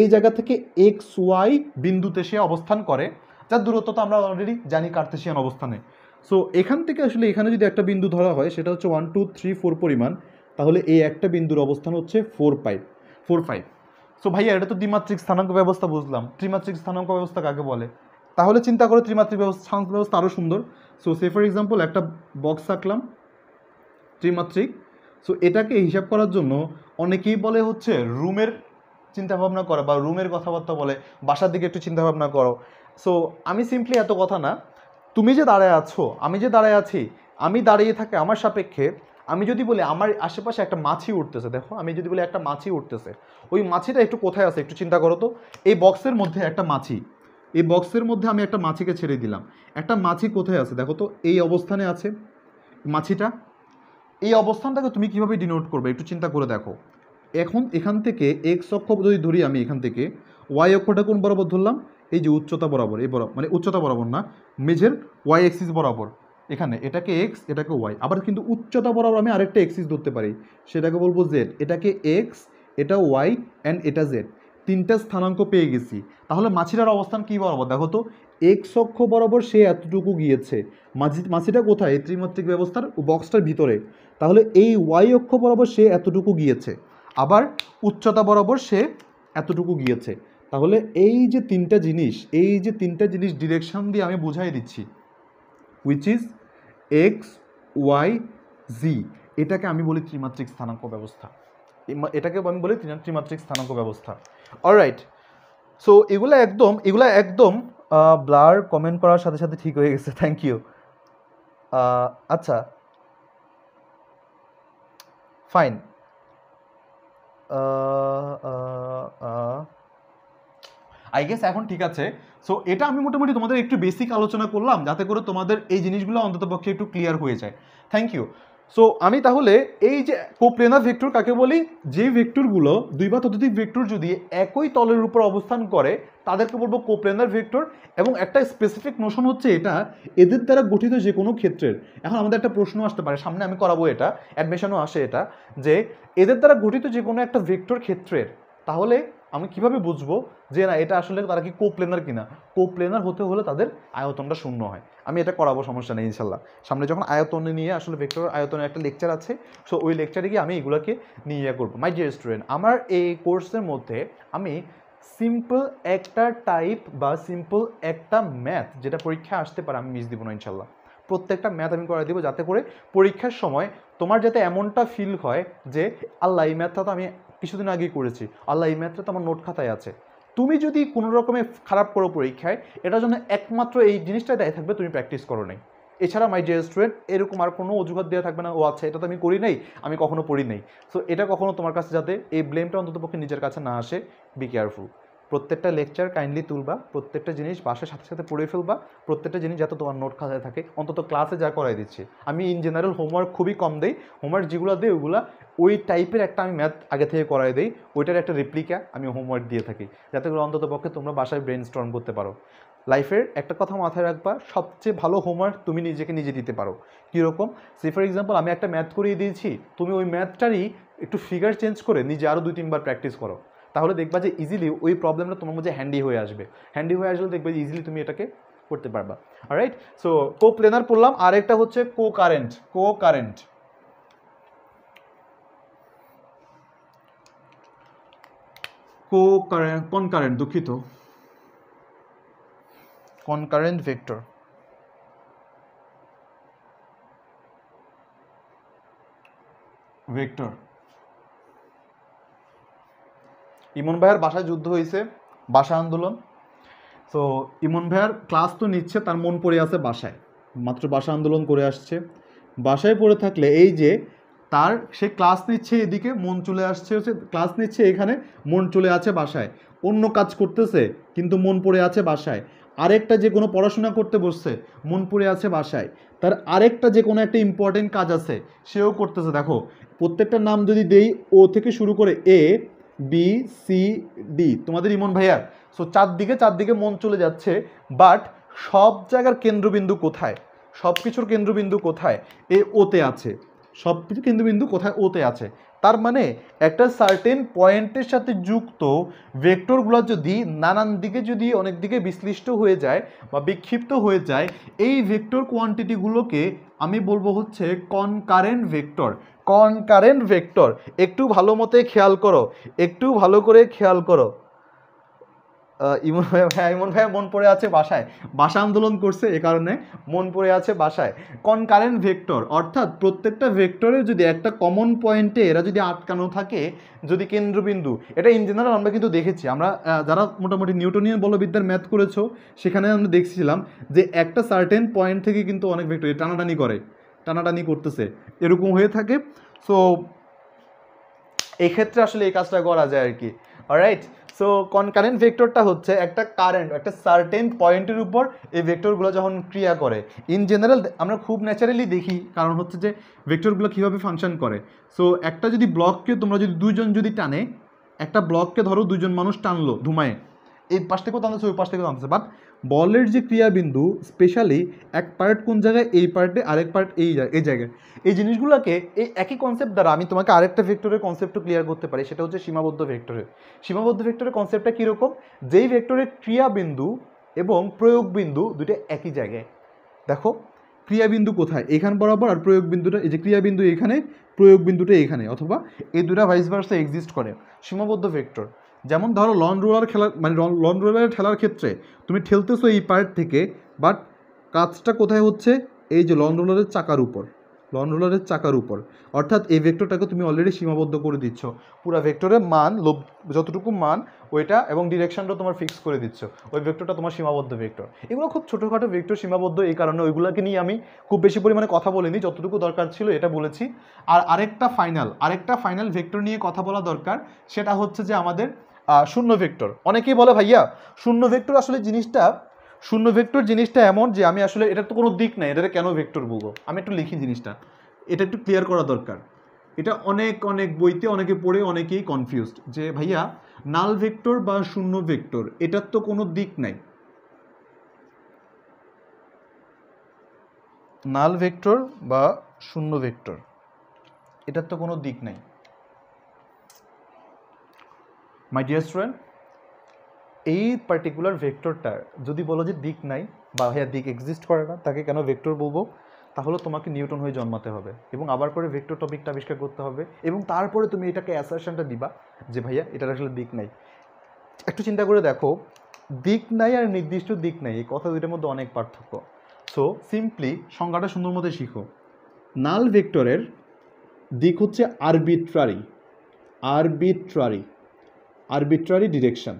এই জায়গা থেকে এক্স ওয়াই বিন্দুতে সে অবস্থান করে যার দূরত্ব তো আমরা অলরেডি জানি কার্তেশিয়ান অবস্থানে সো এখান থেকে আসলে এখানে যদি একটা বিন্দু ধরা হয় সেটা হচ্ছে ওয়ান টু থ্রি ফোর পরিমাণ তাহলে এই একটা বিন্দুর অবস্থান হচ্ছে four five four five so ভাইয়া এটা তো দ্বিমাত্রিক স্থানাঙ্ক ব্যবস্থা বুঝলাম ত্রিমাত্রিক স্থানাঙ্ক ব্যবস্থা কাকে বলে তাহলে চিন্তা করো ত্রিমাত্রিক ব্যবস্থা স্থানাঙ্ক ব্যবস্থা আরও সুন্দর সো সে ফর এক্সাম্পল একটা বক্স আঁকলাম ত্রিমাত্রিক সো এটাকে হিসাব করার জন্য অনেকেই বলে হচ্ছে রুমের চিন্তাভাবনা করা বা রুমের কথাবার্তা বলে বাসার দিকে একটু চিন্তাভাবনা করো সো আমি সিম্পলি এত কথা না তুমি যে দাঁড়ায় আছো আমি যে দাঁড়ায় আছি আমি দাঁড়িয়ে থাকে আমার সাপেক্ষে আমি যদি বলি আমার আশেপাশে একটা মাছি উঠতেছে দেখো আমি যদি বলি একটা মাছি উঠতেছে ওই মাছিটা একটু কোথায় আছে একটু চিন্তা করো তো এই বক্সের মধ্যে একটা মাছি এই বক্সের মধ্যে আমি একটা মাছিকে ছেড়ে দিলাম একটা মাছি কোথায় আছে দেখো তো এই অবস্থানে আছে মাছিটা এই অবস্থানটাকে তুমি কিভাবে ডিনোট করবে একটু চিন্তা করে দেখো এখন এখান থেকে এক্স অক্ষ যদি ধরি আমি এখান থেকে ওয়াই অক্ষটা কোন বরাবর ধরলাম এই যে উচ্চতা বরাবর এই বরাবর মানে উচ্চতা বরাবর না মেঝের ওয়াই এক্সিস বরাবর এখানে এটাকে এক্স এটাকে ওয়াই আবার কিন্তু উচ্চতা বরাবর আমি আরেকটা এক্সিস ধরতে পারি সেটাকে বলবো জেড এটাকে এক্স এটা ওয়াই অ্যান্ড এটা জেড তিনটা স্থানাঙ্ক পেয়ে গেছি তাহলে মাছিরার অবস্থান কী বরাবর দেখো তো এক্স অক্ষ বরাবর সে এতটুকু গিয়েছে মাঝি মাঝিটা কোথায় এই ত্রিমাত্রিক ব্যবস্থার বক্সটার ভিতরে তাহলে এই ওয়াই অক্ষ বরাবর সে এতটুকু গিয়েছে আবার উচ্চতা বরাবর সে এতটুকু গিয়েছে তাহলে এই যে তিনটা জিনিস এই যে তিনটা জিনিস ডিরেকশন দিয়ে আমি বুঝাই দিচ্ছি which is x y z এটাকে আমি বলি ত্রিমাত্রিক স্থানাঙ্ক ব্যবস্থা এটাকে আমি বলি ত্রিমাত্রিক স্থানাঙ্ক ব্যবস্থা অলরাইট সো এগুলো একদম এগুলো একদম ব্লার কমেন্ট করার সাথে সাথে ঠিক হয়ে গেছে থ্যাংক ইউ আচ্ছা ফাইন আই গেস এখন ঠিক আছে সো এটা আমি মোটামুটি তোমাদের একটু বেসিক আলোচনা করলাম যাতে করে তোমাদের এই জিনিসগুলো অন্ততপক্ষে একটু ক্লিয়ার হয়ে যায় থ্যাংক ইউ সো আমি তাহলে এই যে কোপ্লেনার ভেক্টর কাকে বলি যে ভেক্টরগুলো দুই বা ততোধিক ভেক্টর যদি একই তলের উপর অবস্থান করে তাদেরকে বলবো কোপ্লেনার ভেক্টর এবং একটা স্পেসিফিক নোশন হচ্ছে এটা এদের দ্বারা গঠিত যে কোনো ক্ষেত্রের এখন আমাদের একটা প্রশ্ন আসতে পারে সামনে আমি করাবো এটা অ্যাডমিশনও আসে এটা যে এদের দ্বারা গঠিত যে কোনো একটা ভেক্টর ক্ষেত্রের তাহলে আমি কিভাবে বুঝবো যে না এটা আসলে তারা কি কোপ্লেনার কিনা কোপ্লেনার হতে হলে তাদের আয়তনটা শূন্য হয় আমি এটা করাবো সমস্যা নেই ইনশাল্লাহ সামনে যখন আয়তনে নিয়ে আসলে ভেক্টর আয়তনে একটা লেকচার আছে সো ওই লেকচারে গিয়ে আমি এগুলোকে নিয়ে ইয়ে করবো মাই ডিয়ার স্টুডেন্ট আমার এই কোর্সের মধ্যে আমি সিম্পল একটা টাইপ বা সিম্পল একটা ম্যাথ যেটা পরীক্ষা আসতে পারে আমি মিস দিব না ইনশাল্লাহ প্রত্যেকটা ম্যাথ আমি করে দেবো যাতে করে পরীক্ষার সময় তোমার যাতে এমনটা ফিল হয় যে আল্লাহ এই ম্যাথটা তো আমি কিছুদিন আগেই করেছি আল্লাহ এই ম্যাথটা তো আমার নোট খাতায় আছে তুমি যদি কোনো রকমে খারাপ করো পরীক্ষায় এটার জন্য একমাত্র এই জিনিসটাই দেয় থাকবে তুমি প্র্যাকটিস করো নাই এছাড়া মাই ডিয়ার স্টুডেন্ট এরকম আর কোনো অজুহাত দেওয়া থাকবে না ও আচ্ছা এটা তো আমি করি নাই আমি কখনো পড়ি নাই সো এটা কখনো তোমার কাছে যাতে এই ব্লেমটা অন্ততপক্ষে নিজের কাছে না আসে বি কেয়ারফুল প্রত্যেকটা লেকচার কাইন্ডলি তুলবা প্রত্যেকটা জিনিস বাসার সাথে সাথে পড়ে ফেলবা প্রত্যেকটা জিনিস যাতে তোমার নোট খাতায় থাকে অন্তত ক্লাসে যা করাই দিচ্ছি আমি ইন জেনারেল হোমওয়ার্ক খুবই কম দেই হোমওয়ার্ক যেগুলো দিই ওগুলো ওই টাইপের একটা আমি ম্যাথ আগে থেকে করাই দিই ওইটার একটা রিপ্লিকা আমি হোমওয়ার্ক দিয়ে থাকি যাতে করে অন্তত পক্ষে তোমরা বাসায় ব্রেন স্ট্রং করতে পারো লাইফের একটা কথা মাথায় রাখবা সবচেয়ে ভালো হোমওয়ার্ক তুমি নিজেকে নিজে দিতে পারো কীরকম সে ফর এক্সাম্পল আমি একটা ম্যাথ করিয়ে দিয়েছি তুমি ওই ম্যাথটারই একটু ফিগার চেঞ্জ করে নিজে আরও দুই তিনবার প্র্যাকটিস করো তাহলে দেখবা যে ইজিলি ওই প্রবলেমটা তোমার মধ্যে হ্যান্ডি হয়ে আসবে হ্যান্ডি হয়ে আসলে দেখবে যে ইজিলি তুমি এটাকে করতে পারবা রাইট সো কো প্লেনার পড়লাম আরেকটা হচ্ছে concurrent concurrent concurrent current দুঃখিত কারেন্ট ভেক্টর ভেক্টর ইমন ভাইয়ের বাসায় যুদ্ধ হয়েছে বাসা আন্দোলন তো ইমন ভাইয়ার ক্লাস তো নিচ্ছে তার মন পড়ে আছে বাসায় মাত্র বাসা আন্দোলন করে আসছে বাসায় পড়ে থাকলে এই যে তার সে ক্লাস নিচ্ছে এদিকে মন চলে আসছে হচ্ছে ক্লাস নিচ্ছে এখানে মন চলে আছে বাসায় অন্য কাজ করতেছে কিন্তু মন পড়ে আছে বাসায় আরেকটা যে কোনো পড়াশোনা করতে বসছে মন পড়ে আছে বাসায় তার আরেকটা যে কোনো একটা ইম্পর্টেন্ট কাজ আছে সেও করতেছে দেখো প্রত্যেকটা নাম যদি দেই ও থেকে শুরু করে এ বি সি ডি তোমাদের ইমন ভাইয়ার সো চারদিকে চারদিকে মন চলে যাচ্ছে বাট সব জায়গার কেন্দ্রবিন্দু কোথায় সব কিছুর কেন্দ্রবিন্দু কোথায় এ ওতে আছে সব কিছু কেন্দ্রবিন্দু কোথায় ওতে আছে তার মানে একটা সার্টেন পয়েন্টের সাথে যুক্ত ভেক্টরগুলো যদি নানান দিকে যদি অনেক দিকে বিশ্লিষ্ট হয়ে যায় বা বিক্ষিপ্ত হয়ে যায় এই ভেক্টর কোয়ান্টিটিগুলোকে আমি বলবো হচ্ছে কনকারেন্ট ভেক্টর কনকারেন্ট ভেক্টর একটু ভালো মতে খেয়াল করো একটু ভালো করে খেয়াল করো ইমন ভাইয়া ইমন ভাইয়া মন পড়ে আছে বাসায় বাসা আন্দোলন করছে এ কারণে মন পড়ে আছে বাসায় কনকারেন্ট ভেক্টর অর্থাৎ প্রত্যেকটা ভেক্টরের যদি একটা কমন পয়েন্টে এরা যদি আটকানো থাকে যদি কেন্দ্রবিন্দু এটা ইন জেনারেল আমরা কিন্তু দেখেছি আমরা যারা মোটামুটি নিউটনিয়ান বলবিদ্যার ম্যাথ করেছো সেখানে আমরা দেখছিলাম যে একটা সার্টেন পয়েন্ট থেকে কিন্তু অনেক ভেক্টর টানাটানি করে টানাটানি করতেছে এরকম হয়ে থাকে সো এক্ষেত্রে আসলে এই কাজটা করা যায় আর কি রাইট সো কনকারেন্ট ভেক্টরটা হচ্ছে একটা কারেন্ট একটা সার্টেন পয়েন্টের উপর এই ভেক্টরগুলো যখন ক্রিয়া করে ইন জেনারেল আমরা খুব ন্যাচারালি দেখি কারণ হচ্ছে যে ভেক্টরগুলো কীভাবে ফাংশন করে সো একটা যদি ব্লককে তোমরা যদি দুজন যদি টানে একটা ব্লককে ধরো দুজন মানুষ টানলো ধুমায় এই পাশ থেকে টানতেছে ওই পাশ থেকে টানতেছে বাট বলের যে ক্রিয়াবিন্দু স্পেশালি এক পার্ট কোন জায়গায় এই পার্টে আরেক পার্ট এই এই জায়গায় এই জিনিসগুলোকে এই একই কনসেপ্ট দ্বারা আমি তোমাকে আরেকটা ভেক্টরের কনসেপ্টও ক্লিয়ার করতে পারি সেটা হচ্ছে সীমাবদ্ধ ভেক্টরের সীমাবদ্ধ ভেক্টরের কনসেপ্টটা কীরকম যেই ভেক্টরের ক্রিয়াবিন্দু এবং প্রয়োগ বিন্দু দুটো একই জায়গায় দেখো ক্রিয়াবিন্দু কোথায় এখান বরাবর আর প্রয়োগ বিন্দুটা এই যে ক্রিয়াবিন্দু এখানে প্রয়োগ বিন্দুটা এখানে অথবা এই দুটা ভাইস ভার্সা এক্সিস্ট করে সীমাবদ্ধ ভেক্টর যেমন ধরো লন রোলার খেলার মানে লন রোলার খেলার ক্ষেত্রে তুমি ঠেলতেছো এই পার্ট থেকে বাট কাজটা কোথায় হচ্ছে এই যে লন রোলারের চাকার উপর লন রোলারের চাকার উপর অর্থাৎ এই ভেক্টরটাকে তুমি অলরেডি সীমাবদ্ধ করে দিচ্ছ পুরা ভেক্টরের মান লোভ যতটুকু মান ওইটা এবং ডিরেকশনটা তোমার ফিক্স করে দিচ্ছ ওই ভেক্টরটা তোমার সীমাবদ্ধ ভেক্টর এগুলো খুব ছোটোখাটো ভেক্টর সীমাবদ্ধ এই কারণে ওইগুলোকে নিয়ে আমি খুব বেশি পরিমাণে কথা বলিনি যতটুকু দরকার ছিল এটা বলেছি আর আরেকটা ফাইনাল আরেকটা ফাইনাল ভেক্টর নিয়ে কথা বলা দরকার সেটা হচ্ছে যে আমাদের শূন্য ভেক্টর অনেকেই বলে ভাইয়া শূন্য ভেক্টর আসলে জিনিসটা শূন্য ভেক্টর জিনিসটা এমন যে আমি আসলে এটা তো কোনো দিক নাই এটাকে কেন ভেক্টর বলবো আমি একটু লিখি জিনিসটা এটা একটু ক্লিয়ার করা দরকার এটা অনেক অনেক বইতে অনেকে পড়ে অনেকেই কনফিউজড যে ভাইয়া নাল ভেক্টর বা শূন্য ভেক্টর এটার তো কোনো দিক নাই নাল ভেক্টর বা শূন্য ভেক্টর এটার তো কোনো দিক নাই মাই ডিয়ার স্টুডেন্ট এই পার্টিকুলার ভেক্টরটার যদি বলো যে দিক নাই বা হ্যাঁ দিক এক্সিস্ট করে না তাকে কেন ভেক্টর বলবো তাহলে তোমাকে নিউটন হয়ে জন্মাতে হবে এবং আবার করে ভেক্টর টপিকটা আবিষ্কার করতে হবে এবং তারপরে তুমি এটাকে অ্যাসারশনটা দিবা যে ভাইয়া এটার আসলে দিক নাই একটু চিন্তা করে দেখো দিক নাই আর নির্দিষ্ট দিক নাই এই কথা দুইটার মধ্যে অনেক পার্থক্য সো সিম্পলি সংজ্ঞাটা সুন্দর মতো শিখো নাল ভেক্টরের দিক হচ্ছে আরবিট্রারি আরবিট্রারি আরবিট্রারি ডিরেকশান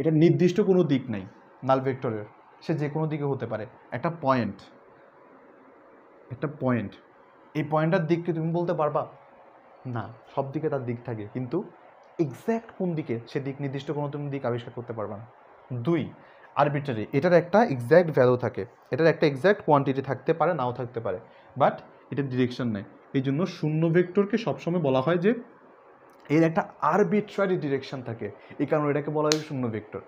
এটা নির্দিষ্ট কোনো দিক নাই নাল ভেক্টরের সে যে কোনো দিকে হতে পারে একটা পয়েন্ট একটা পয়েন্ট এই পয়েন্টটার দিককে তুমি বলতে পারবা না সব দিকে তার দিক থাকে কিন্তু এক্স্যাক্ট কোন দিকে সে দিক নির্দিষ্ট কোনো তুমি দিক আবিষ্কার করতে পারবে না দুই আরবিট্রারি এটার একটা এক্স্যাক্ট ভ্যালু থাকে এটার একটা এক্স্যাক্ট কোয়ান্টিটি থাকতে পারে নাও থাকতে পারে বাট এটার ডিরেকশন নেই এই জন্য শূন্য ভেক্টরকে সবসময় বলা হয় যে এর একটা আরবিট্রারি ডিরেকশন থাকে এই কারণে এটাকে বলা হয় শূন্য ভেক্টর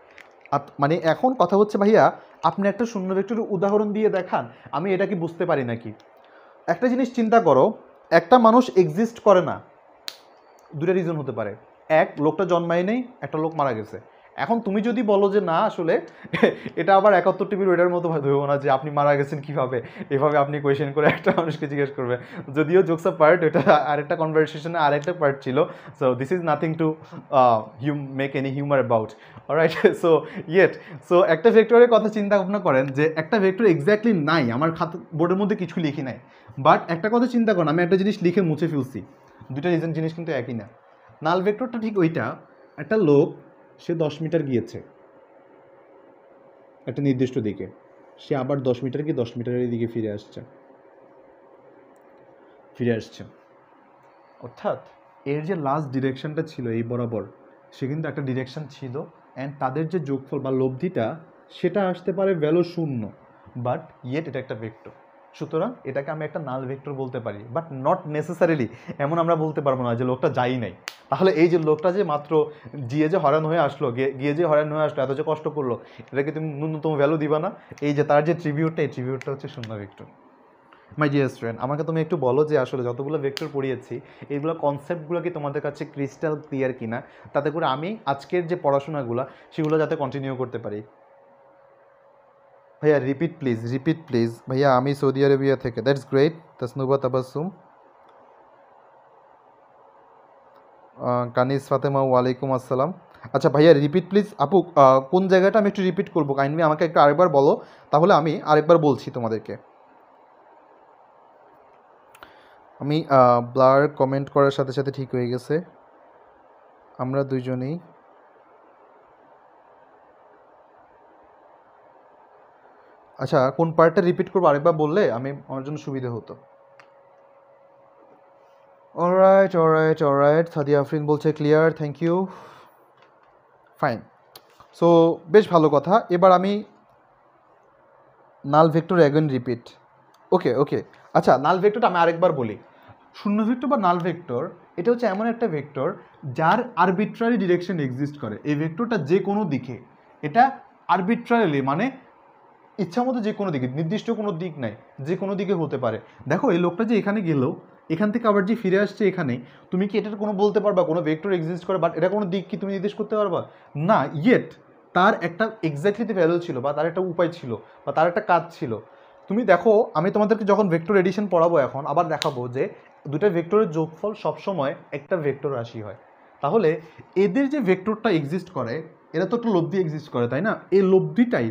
মানে এখন কথা হচ্ছে ভাইয়া আপনি একটা শূন্য ভেক্টরের উদাহরণ দিয়ে দেখান আমি এটা কি বুঝতে পারি নাকি একটা জিনিস চিন্তা করো একটা মানুষ এক্সিস্ট করে না দুটা রিজন হতে পারে এক লোকটা জন্মায় নেই একটা লোক মারা গেছে এখন তুমি যদি বলো যে না আসলে এটা আবার একাত্তর টিভির ওইটার মতো ধরবো না যে আপনি মারা গেছেন কীভাবে এভাবে আপনি কোয়েশ্চেন করে একটা মানুষকে জিজ্ঞেস করবে যদিও জোকসা পার্ট এটা আরেকটা কনভারসেশনে আরেকটা পার্ট ছিল so this is nothing to hue make any humour about right so yet so একটা ভেক্টরের কথা চিন্তা ভাবনা করেন যে একটা ভেক্টর এক্স্যাক্টলি নাই আমার খাত বোর্ডের মধ্যে কিছু লিখি নাই বাট একটা কথা চিন্তা করেন আমি একটা জিনিস লিখে মুছে ফেলছি দুটা জিনিস কিন্তু একই না নাল ভেক্টরটা ঠিক ওইটা একটা লোক সে দশ মিটার গিয়েছে একটা নির্দিষ্ট দিকে সে আবার দশ মিটার গিয়ে দশ মিটারের দিকে ফিরে আসছে ফিরে আসছে অর্থাৎ এর যে লাস্ট ডিরেকশনটা ছিল এই বরাবর সে কিন্তু একটা ডিরেকশন ছিল অ্যান্ড তাদের যে যোগফল বা লব্ধিটা সেটা আসতে পারে ভ্যালু শূন্য বাট ইয়েট এটা একটা ভেক্টর সুতরাং এটাকে আমি একটা নাল ভেক্টর বলতে পারি বাট নট নেসেসারিলি এমন আমরা বলতে পারবো না যে লোকটা যাই নাই তাহলে এই যে লোকটা যে মাত্র গিয়ে যে হরান হয়ে আসলো গিয়ে যে হরান হয়ে আসলো এত যে কষ্ট করলো এটাকে তুমি ন্যূনতম ভ্যালু দিবা না এই যে তার যে ট্রিবিউটটা এই ট্রিবিউটটা হচ্ছে শূন্য ভেক্টর মাই ডিয়ার স্টুডেন্ট আমাকে তুমি একটু বলো যে আসলে যতগুলো ভেক্টর পড়িয়েছি এইগুলো কনসেপ্টগুলো কি তোমাদের কাছে ক্রিস্টাল ক্লিয়ার কিনা তাতে করে আমি আজকের যে পড়াশোনাগুলো সেগুলো যাতে কন্টিনিউ করতে পারি ভাইয়া রিপিট প্লিজ রিপিট প্লিজ ভাইয়া আমি সৌদি আরবিয়া থেকে দ্যাটস গ্রেট তসনুবা তাবাসুম কানিস ফাতেমা ওয়ালাইকুম আসসালাম আচ্ছা ভাইয়া রিপিট প্লিজ আপু কোন জায়গাটা আমি একটু রিপিট করবো কাইন্ডলি আমাকে একটু আরেকবার বলো তাহলে আমি আরেকবার বলছি তোমাদেরকে আমি ব্লার কমেন্ট করার সাথে সাথে ঠিক হয়ে গেছে আমরা দুজনেই আচ্ছা কোন পার্টটা রিপিট করবো আরেকবার বললে আমি আমার জন্য সুবিধে হতো alright alright alright Sadia Afrin বলছে clear thank you fine so বেশ ভালো কথা এবার আমি null vector again repeat okay okay আচ্ছা নাল ভেক্টরটা আমি আরেকবার বলি শূন্য ভেক্টর বা নাল ভেক্টর এটা হচ্ছে এমন একটা ভেক্টর যার আরবিট্রারি ডিরেকশন এক্সিস্ট করে এই ভেক্টরটা যে কোনো দিকে এটা আরবিট্রারিলি মানে ইচ্ছা মতো যে কোনো দিকে নির্দিষ্ট কোনো দিক নাই যে কোনো দিকে হতে পারে দেখো এই লোকটা যে এখানে গেল এখান থেকে আবার যে ফিরে আসছে এখানে তুমি কি এটার কোনো বলতে পারবা কোনো ভেক্টর এক্সিস্ট করে বাট এটা কোনো দিক কি তুমি নির্দেশ করতে পারবা না ইয়েট তার একটা এক্স্যাক্টলি ভ্যালু ছিল বা তার একটা উপায় ছিল বা তার একটা কাজ ছিল তুমি দেখো আমি তোমাদেরকে যখন ভেক্টর এডিশন পড়াবো এখন আবার দেখাবো যে দুটা ভেক্টরের যোগফল সবসময় একটা ভেক্টর রাশি হয় তাহলে এদের যে ভেক্টরটা এক্সিস্ট করে এরা তো একটা লব্ধি এক্সিস্ট করে তাই না এই লব্ধিটাই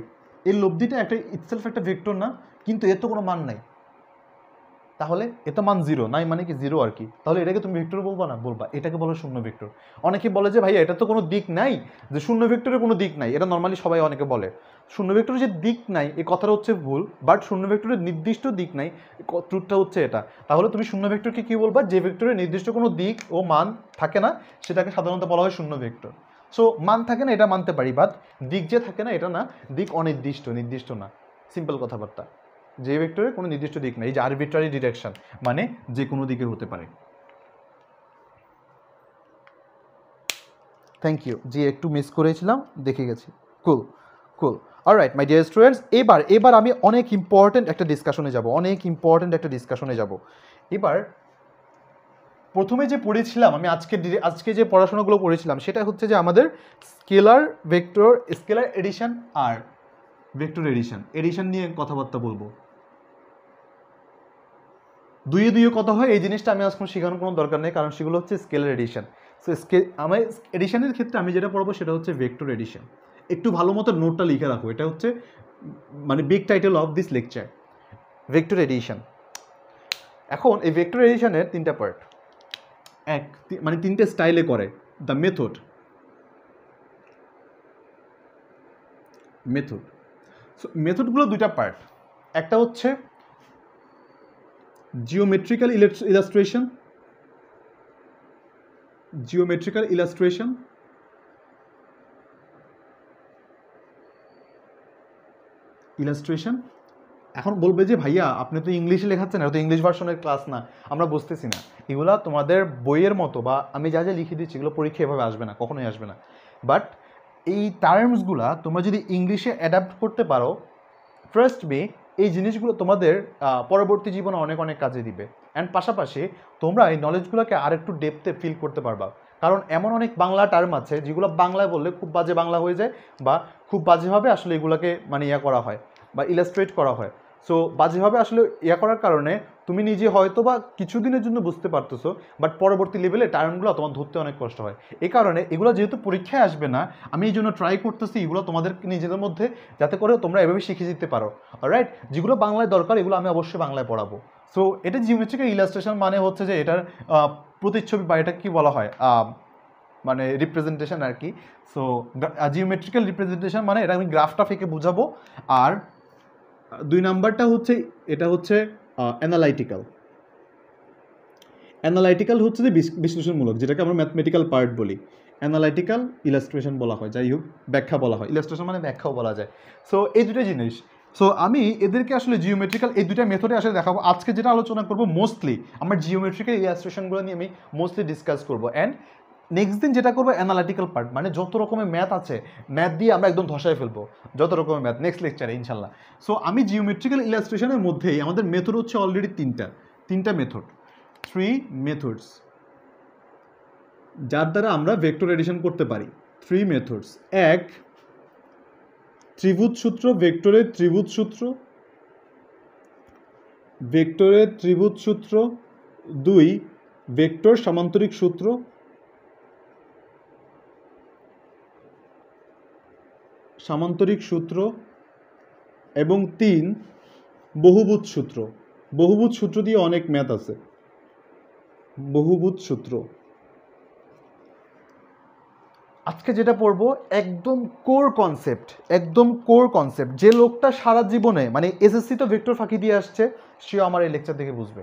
এই লব্ধিটা একটা ইটসেলফ একটা ভেক্টর না কিন্তু এর তো কোনো মান নাই তাহলে তো মান জিরো নাই মানে কি জিরো আর কি তাহলে এটাকে তুমি ভেক্টর বলবো না বলবা এটাকে বলো শূন্য ভেক্টর অনেকে বলে যে ভাই এটা তো কোনো দিক নাই যে শূন্য ভেক্টরের কোনো দিক নাই এটা নর্মালি সবাই অনেকে বলে শূন্য ভেক্টরের যে দিক নাই এ কথাটা হচ্ছে ভুল বাট শূন্য ভেক্টরের নির্দিষ্ট দিক নাই ট্রুটটা হচ্ছে এটা তাহলে তুমি শূন্য ভেক্টরকে কী বলবা যে ভেক্টরের নির্দিষ্ট কোনো দিক ও মান থাকে না সেটাকে সাধারণত বলা হয় শূন্য ভেক্টর সো মান থাকে না এটা মানতে পারি বাট দিক যে থাকে না এটা না দিক অনির্দিষ্ট নির্দিষ্ট না সিম্পল কথাবার্তা যে ভেক্টরের কোনো নির্দিষ্ট দিক নেই যে আরবিট্রারি ডিরেকশন মানে যে কোনো দিকের হতে পারে থ্যাংক ইউ জি একটু মিস করেছিলাম দেখে গেছি cool cool right my dear students এবার এবার আমি অনেক ইম্পর্ট্যান্ট একটা ডিসকাশনে যাব অনেক ইম্পর্ট্যান্ট একটা ডিসকাশনে যাব এবার প্রথমে যে পড়েছিলাম আমি আজকে আজকে যে পড়াশোনাগুলো পড়েছিলাম সেটা হচ্ছে যে আমাদের স্কেলার ভেক্টর স্কেলার এডিশন আর ভেক্টর এডিশন এডিশন নিয়ে কথাবার্তা বলবো দুইয়ে দুইয়ে কথা হয় এই জিনিসটা আমি আজকে শেখানোর কোনো দরকার নেই কারণ সেগুলো হচ্ছে স্কেলার এডিশন সো স্কে আমার এডিশনের ক্ষেত্রে আমি যেটা পড়বো সেটা হচ্ছে ভেক্টর এডিশন একটু ভালো মতো নোটটা লিখে রাখো এটা হচ্ছে মানে big title of this lecture vector addition এখন এই ভেক্টর এডিশনের তিনটা পার্ট এক মানে তিনটে স্টাইলে করে দ্য মেথড মেথড সো মেথডগুলো দুইটা পার্ট একটা হচ্ছে geometrical illustration geometrical illustration illustration এখন বলবে যে ভাইয়া আপনি তো ইংলিশে লেখাচ্ছেন এটা তো ইংলিশ ভার্সনের ক্লাস না আমরা বুঝতেছি না এগুলো তোমাদের বইয়ের মতো বা আমি যা যা লিখে দিচ্ছি এগুলো পরীক্ষা এভাবে আসবে না কখনোই আসবে না বাট এই টার্মসগুলো তোমরা যদি ইংলিশে অ্যাডাপ্ট করতে পারো ট্রাস্ট মি এই জিনিসগুলো তোমাদের পরবর্তী জীবনে অনেক অনেক কাজে দিবে অ্যান্ড পাশাপাশি তোমরা এই নলেজগুলোকে আর একটু ডেপথে ফিল করতে পারবা কারণ এমন অনেক বাংলা টার্ম আছে যেগুলো বাংলায় বললে খুব বাজে বাংলা হয়ে যায় বা খুব বাজেভাবে আসলে এগুলোকে মানে ইয়া করা হয় বা ইলাস্ট্রেট করা হয় সো বাজেভাবে আসলে ইয়া করার কারণে তুমি নিজে হয়তো বা কিছুদিনের জন্য বুঝতে পারতেছো বাট পরবর্তী লেভেলে টার্নগুলো তোমার ধরতে অনেক কষ্ট হয় এই কারণে এগুলো যেহেতু পরীক্ষায় আসবে না আমি এই জন্য ট্রাই করতেছি এগুলো তোমাদের নিজেদের মধ্যে যাতে করে তোমরা এভাবে শিখে যেতে পারো রাইট যেগুলো বাংলায় দরকার এগুলো আমি অবশ্যই বাংলায় পড়াবো সো এটা জিওমেট্রিক ইলাস্ট্রেশন মানে হচ্ছে যে এটার প্রতিচ্ছবি বা এটা কী বলা হয় মানে রিপ্রেজেন্টেশন আর কি সো জিওমেট্রিক্যাল রিপ্রেজেন্টেশন মানে এটা আমি গ্রাফটা ফেঁকে বোঝাবো আর দুই নাম্বারটা হচ্ছে এটা হচ্ছে অ্যানালাইটিক্যাল অ্যানালাইটিক্যাল হচ্ছে যে বিশ্লেষণমূলক যেটাকে আমরা ম্যাথমেটিক্যাল পার্ট বলি অ্যানালাইটিক্যাল ইলাস্ট্রেশন বলা হয় যাই হোক ব্যাখ্যা বলা হয় ইলাস্ট্রেশন মানে ব্যাখ্যাও বলা যায় সো এই দুটো জিনিস সো আমি এদেরকে আসলে জিওমেট্রিক্যাল এই দুটা মেথডে আসলে দেখাবো আজকে যেটা আলোচনা করবো মোস্টলি আমার জিওমেট্রিক্যাল ইলাস্ট্রেশনগুলো নিয়ে আমি মোস্টলি ডিসকাস করবো অ্যান্ড নেক্সট দিন যেটা করবো অ্যানালিটিক্যাল পার্ট মানে যত রকমের ম্যাথ আছে ম্যাথ দিয়ে আমরা একদম ধসায় ফেলবো যত রকমের ম্যাথ নেক্সট লেকচারে ইনশাল্লাহ সো আমি জিওমেট্রিক্যাল ইলাস্ট্রেশনের মধ্যেই আমাদের মেথড হচ্ছে অলরেডি তিনটা তিনটা মেথড থ্রি মেথডস যার দ্বারা আমরা ভেক্টর এডিশন করতে পারি থ্রি মেথডস এক ত্রিভুজ সূত্র ভেক্টরের ত্রিভুজ সূত্র ভেক্টরের ত্রিভুজ সূত্র দুই ভেক্টর সামান্তরিক সূত্র সামান্তরিক সূত্র এবং তিন বহুভূত সূত্র বহুভূত সূত্র দিয়ে অনেক ম্যাথ আছে বহুভূত সূত্র আজকে যেটা পড়বো একদম কোর কনসেপ্ট একদম কোর কনসেপ্ট যে লোকটা সারা জীবনে মানে এসএসসি তো ভেক্টর ফাঁকি দিয়ে আসছে সেও আমার এই লেকচার দেখে বুঝবে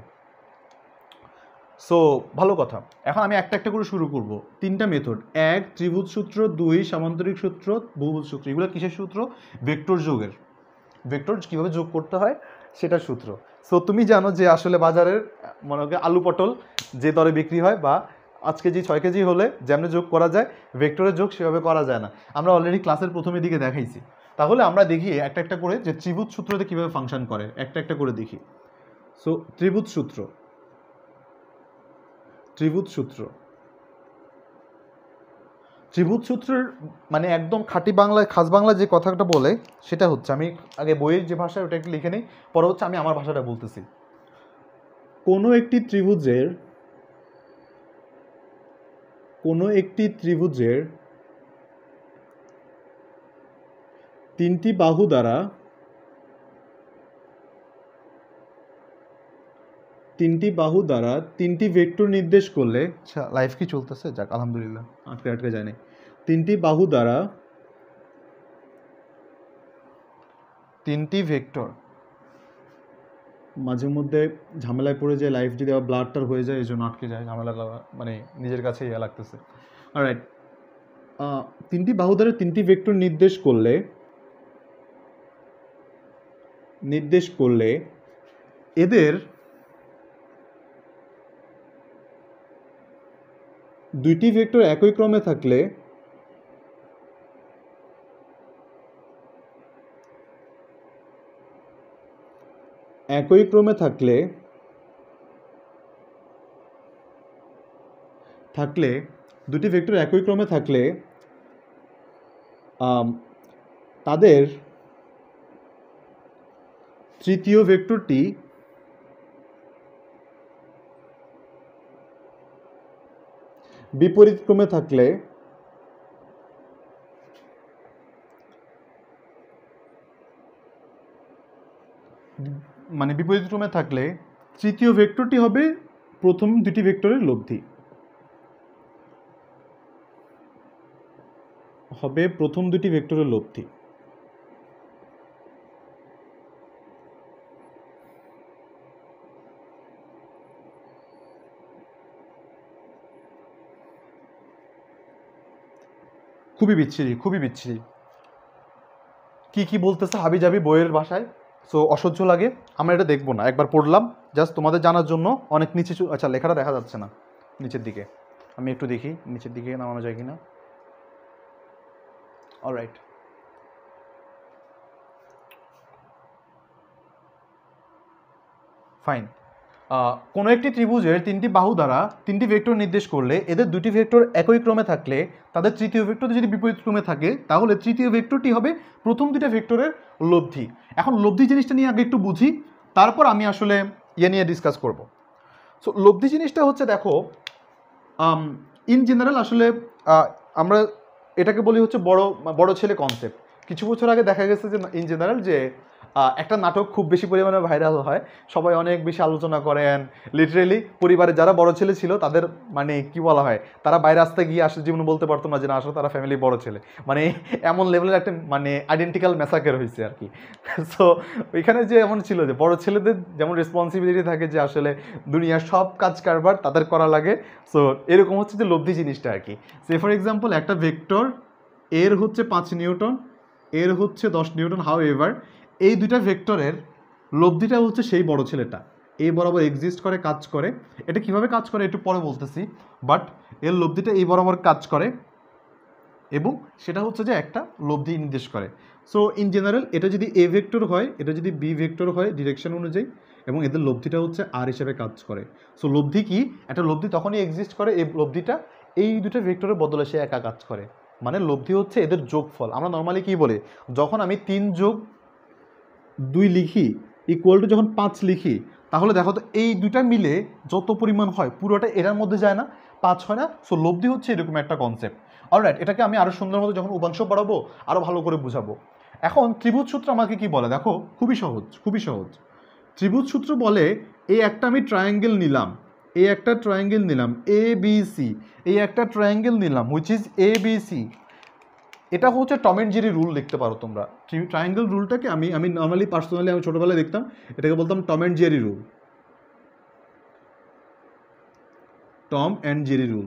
সো ভালো কথা এখন আমি একটা একটা করে শুরু করব তিনটা মেথড এক ত্রিভুজ সূত্র দুই সামান্তরিক সূত্র বহুভুজ সূত্র এগুলো কিসের সূত্র ভেক্টর যোগের ভেক্টর কীভাবে যোগ করতে হয় সেটা সূত্র সো তুমি জানো যে আসলে বাজারের মনে হয় আলু পটল যে দরে বিক্রি হয় বা আজকে যে ছয় কেজি হলে যেমনি যোগ করা যায় ভেক্টরের যোগ সেভাবে করা যায় না আমরা অলরেডি ক্লাসের প্রথমে দিকে দেখাইছি তাহলে আমরা দেখি একটা একটা করে যে ত্রিভুজ সূত্রতে কীভাবে ফাংশন করে একটা একটা করে দেখি সো ত্রিভুজ সূত্র ত্রিভুজ সূত্র ত্রিভুজ সূত্রের মানে একদম খাঁটি বাংলায় খাস বাংলা যে কথাটা বলে সেটা হচ্ছে আমি আগে বইয়ের যে ভাষা ওটা একটু লিখে নিই পরে হচ্ছে আমি আমার ভাষাটা বলতেছি কোনো একটি ত্রিভুজের কোনো একটি ত্রিভুজের তিনটি বাহু দ্বারা তিনটি বাহু দ্বারা তিনটি ভেক্টর নির্দেশ করলে লাইফ আচ্ছা, কি চলতেছে যাক আলহামদুলিল্লাহ আটকে আটকে যায়নি তিনটি বাহু দ্বারা তিনটি ভেক্টর মাঝে মধ্যে ঝামেলায় পড়ে যায় লাইফ যদি আবার টার হয়ে যায় এই জন্য আটকে যায় ঝামেলা মানে নিজের কাছে ইয়া লাগতেছে রাইট তিনটি বাহু দ্বারা তিনটি ভেক্টর নির্দেশ করলে নির্দেশ করলে এদের দুইটি ভেক্টর একই ক্রমে থাকলে একই ক্রমে থাকলে থাকলে দুটি ভেক্টর একই ক্রমে থাকলে তাদের তৃতীয় ভেক্টরটি বিপরীত ক্রমে থাকলে মানে বিপরীত ক্রমে থাকলে তৃতীয় ভেক্টরটি হবে প্রথম দুটি ভেক্টরের লব্ধি হবে প্রথম দুটি ভেক্টরের লব্ধি খুবই বিচ্ছিরি খুবই বিচ্ছিরি কি কি বলতেছে হাবি যাবি বইয়ের ভাষায় সো অসহ্য লাগে আমরা এটা দেখবো না একবার পড়লাম জাস্ট তোমাদের জানার জন্য অনেক নিচে আচ্ছা লেখাটা দেখা যাচ্ছে না নিচের দিকে আমি একটু দেখি নিচের দিকে নামানো যায় কি না অলরাইট ফাইন কোনো একটি ত্রিভুজের তিনটি বাহু দ্বারা তিনটি ভেক্টর নির্দেশ করলে এদের দুটি ভেক্টর একই ক্রমে থাকলে তাদের তৃতীয় ভেক্টর যদি বিপরীত ক্রমে থাকে তাহলে তৃতীয় ভেক্টরটি হবে প্রথম দুটা ভেক্টরের লব্ধি এখন লব্ধি জিনিসটা নিয়ে আগে একটু বুঝি তারপর আমি আসলে ইয়ে নিয়ে ডিসকাস করব সো লব্ধি জিনিসটা হচ্ছে দেখো ইন জেনারেল আসলে আমরা এটাকে বলি হচ্ছে বড় বড় ছেলে কনসেপ্ট কিছু বছর আগে দেখা গেছে যে ইন জেনারেল যে একটা নাটক খুব বেশি পরিমাণে ভাইরাল হয় সবাই অনেক বেশি আলোচনা করেন লিটারেলি পরিবারে যারা বড় ছেলে ছিল তাদের মানে কি বলা হয় তারা বাইরে আসতে গিয়ে আসলে জীবনে বলতে পারতো না যে না আসলে তারা ফ্যামিলি বড় ছেলে মানে এমন লেভেলের একটা মানে আইডেন্টিক্যাল মেসাকের হয়েছে আর কি সো ওইখানে যে এমন ছিল যে বড় ছেলেদের যেমন রেসপন্সিবিলিটি থাকে যে আসলে দুনিয়ার সব কাজ কারবার তাদের করা লাগে সো এরকম হচ্ছে যে লব্ধি জিনিসটা আর কি সে ফর এক্সাম্পল একটা ভেক্টর এর হচ্ছে পাঁচ নিউটন এর হচ্ছে দশ নিউটন হাও এভার এই দুইটা ভেক্টরের লব্ধিটা হচ্ছে সেই বড় ছেলেটা এই বরাবর এক্সিস্ট করে কাজ করে এটা কিভাবে কাজ করে একটু পরে বলতেছি বাট এর লব্ধিটা এই বরাবর কাজ করে এবং সেটা হচ্ছে যে একটা লব্ধি নির্দেশ করে সো ইন জেনারেল এটা যদি এ ভেক্টর হয় এটা যদি বি ভেক্টর হয় ডিরেকশন অনুযায়ী এবং এদের লব্ধিটা হচ্ছে আর হিসেবে কাজ করে সো লব্ধি কি একটা লব্ধি তখনই এক্সিস্ট করে এই লব্ধিটা এই দুটো ভেক্টরের বদলে সে একা কাজ করে মানে লব্ধি হচ্ছে এদের যোগফল আমরা নর্মালি কি বলে যখন আমি তিন যোগ দুই লিখি ইকুয়াল টু যখন পাঁচ লিখি তাহলে দেখো তো এই দুইটা মিলে যত পরিমাণ হয় পুরোটা এরার মধ্যে যায় না পাঁচ হয় না সো লব্ধি হচ্ছে এরকম একটা কনসেপ্ট রাইট এটাকে আমি আরও সুন্দর মতো যখন উপাংশ পড়াবো আরও ভালো করে বুঝাবো এখন ত্রিভুজ সূত্র আমাকে কি বলে দেখো খুবই সহজ খুবই সহজ ত্রিভুজ সূত্র বলে এই একটা আমি ট্রায়াঙ্গেল নিলাম এই একটা ট্রায়াঙ্গেল নিলাম এ বি সি এই একটা ট্রায়াঙ্গেল নিলাম which is A B C এটা হচ্ছে টম এন্ড জেরি রুল দেখতে পারো তোমরা ট্রায়াঙ্গেল রুলটাকে আমি আমি নর্মালি পার্সোনালি আমি ছোটোবেলায় দেখতাম এটাকে বলতাম Tom and Jerry rule Tom and Jerry rule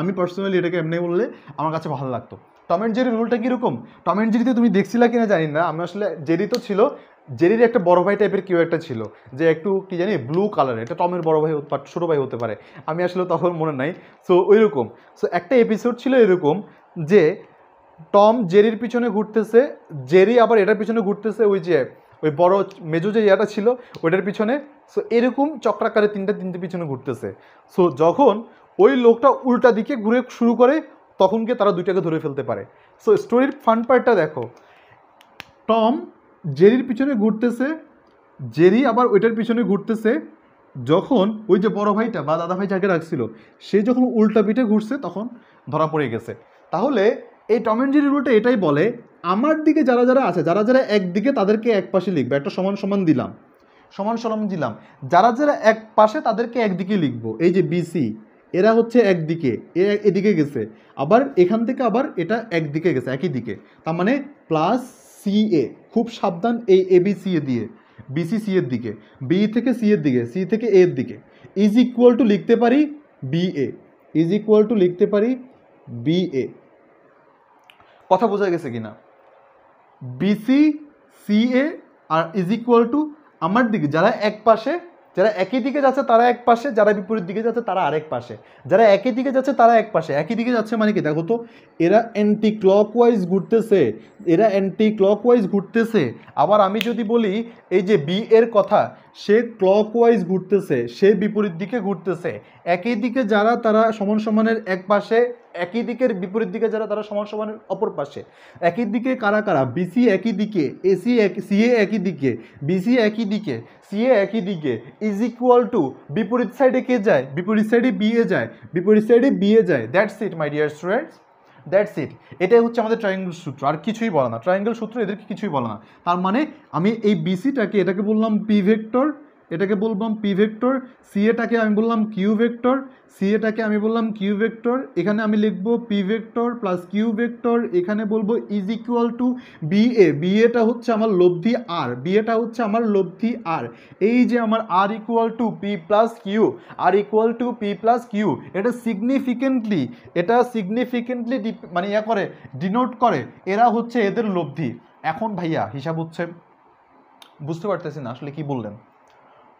আমি পার্সোনালি এটাকে এমনি বললে আমার কাছে ভালো লাগতো টম অ্যান্ড জেরি রুলটা কীরকম টম অ্যান্ড জেরিতে তুমি দেখছিলা কিনা জানি না আমি আসলে জেরি তো ছিল জেরির একটা বড় ভাই টাইপের কেউ একটা ছিল যে একটু কি জানি ব্লু কালারের এটা টমের বড় ভাই ছোটো ভাই হতে পারে আমি আসলে তখন মনে নাই সো ওইরকম সো একটা এপিসোড ছিল এরকম যে টম জেরির পিছনে ঘুরতেছে জেরি আবার এটার পিছনে ঘুরতেছে ওই যে ওই বড় মেজো যে ইয়াটা ছিল ওইটার পিছনে সো এরকম চক্রাকারে তিনটা তিনটে পিছনে ঘুরতেছে সো যখন ওই লোকটা উল্টা দিকে ঘুরে শুরু করে তখনকে তারা দুইটাকে ধরে ফেলতে পারে সো স্টোরির ফান পার্টটা দেখো টম জেরির পিছনে ঘুরতেছে জেরি আবার ওইটার পিছনে ঘুরতেছে যখন ওই যে বড় ভাইটা বা দাদা ভাই যাকে রাখছিল সে যখন উল্টা পিঠে ঘুরছে তখন ধরা পড়ে গেছে তাহলে এই টম অ্যান্ড জেরি রুলটা এটাই বলে আমার দিকে যারা যারা আছে যারা যারা একদিকে তাদেরকে এক পাশে লিখবে একটা সমান সমান দিলাম সমান সমান দিলাম যারা যারা এক পাশে তাদেরকে একদিকে লিখবো এই যে বিসি এরা হচ্ছে একদিকে এ এদিকে গেছে আবার এখান থেকে আবার এটা একদিকে গেছে একই দিকে তার মানে প্লাস সি এ খুব সাবধান এই এ বি সি এ দিয়ে বিসি সি এর দিকে বি থেকে সি এর দিকে সি থেকে এর দিকে ইজ ইকুয়াল টু লিখতে পারি B A is equal to লিখতে পারি বি এ কথা বোঝা গেছে কিনা BC C A R is equal to আমার দিকে যারা এক পাশে যারা একই দিকে যাচ্ছে তারা এক পাশে যারা বিপরীত দিকে যাচ্ছে তারা আরেক পাশে যারা একই দিকে যাচ্ছে তারা এক পাশে একই দিকে যাচ্ছে মানে কি দেখো তো এরা অ্যান্টি ক্লকওয়াইজ ঘুরতেছে এরা অ্যান্টি ক্লকওয়াইজ ঘুরতেছে আবার আমি যদি বলি এই যে বি এর কথা সে ক্লকওয়াইজ ঘুরতেছে সে বিপরীত দিকে ঘুরতেছে একই দিকে যারা তারা সমান সমানের এক পাশে একই দিকের বিপরীত দিকে যারা তারা সমান সমানের অপর পাশে একই দিকে কারা কারা বিসি একই দিকে এসি এক সিএ একই দিকে বিসি একই দিকে সিএ একই দিকে ইজ ইকুয়াল টু বিপরীত সাইডে কে যায় বিপরীত সাইডে বিয়ে যায় বিপরীত সাইডে বিয়ে যায় that's it my dear students that's it এটাই হচ্ছে আমাদের ট্রায়াঙ্গেল সূত্র আর কিছুই বলে না ট্রায়াঙ্গেল সূত্র এদেরকে কিছুই বলে না তার মানে আমি এই বিসিটাকে এটাকে বললাম পি ভেক্টর এটাকে বললাম পি ভেক্টর সি এটাকে আমি বললাম কিউ ভেক্টর সি এটাকে আমি বললাম কিউ ভেক্টর এখানে আমি লিখবো P vector plus Q vector এখানে বলবো is equal to B A B এটা হচ্ছে আমার লব্ধি আর বি এটা হচ্ছে আমার লব্ধি আর এই যে আমার R equal to P plus Q R equal to P plus Q এটা সিগনিফিকেন্টলি এটা সিগনিফিকেন্টলি মানে ইয়া করে ডিনোট করে এরা হচ্ছে এদের লব্ধি এখন ভাইয়া হিসাব হচ্ছে বুঝতে পারতেছি না আসলে কি বললেন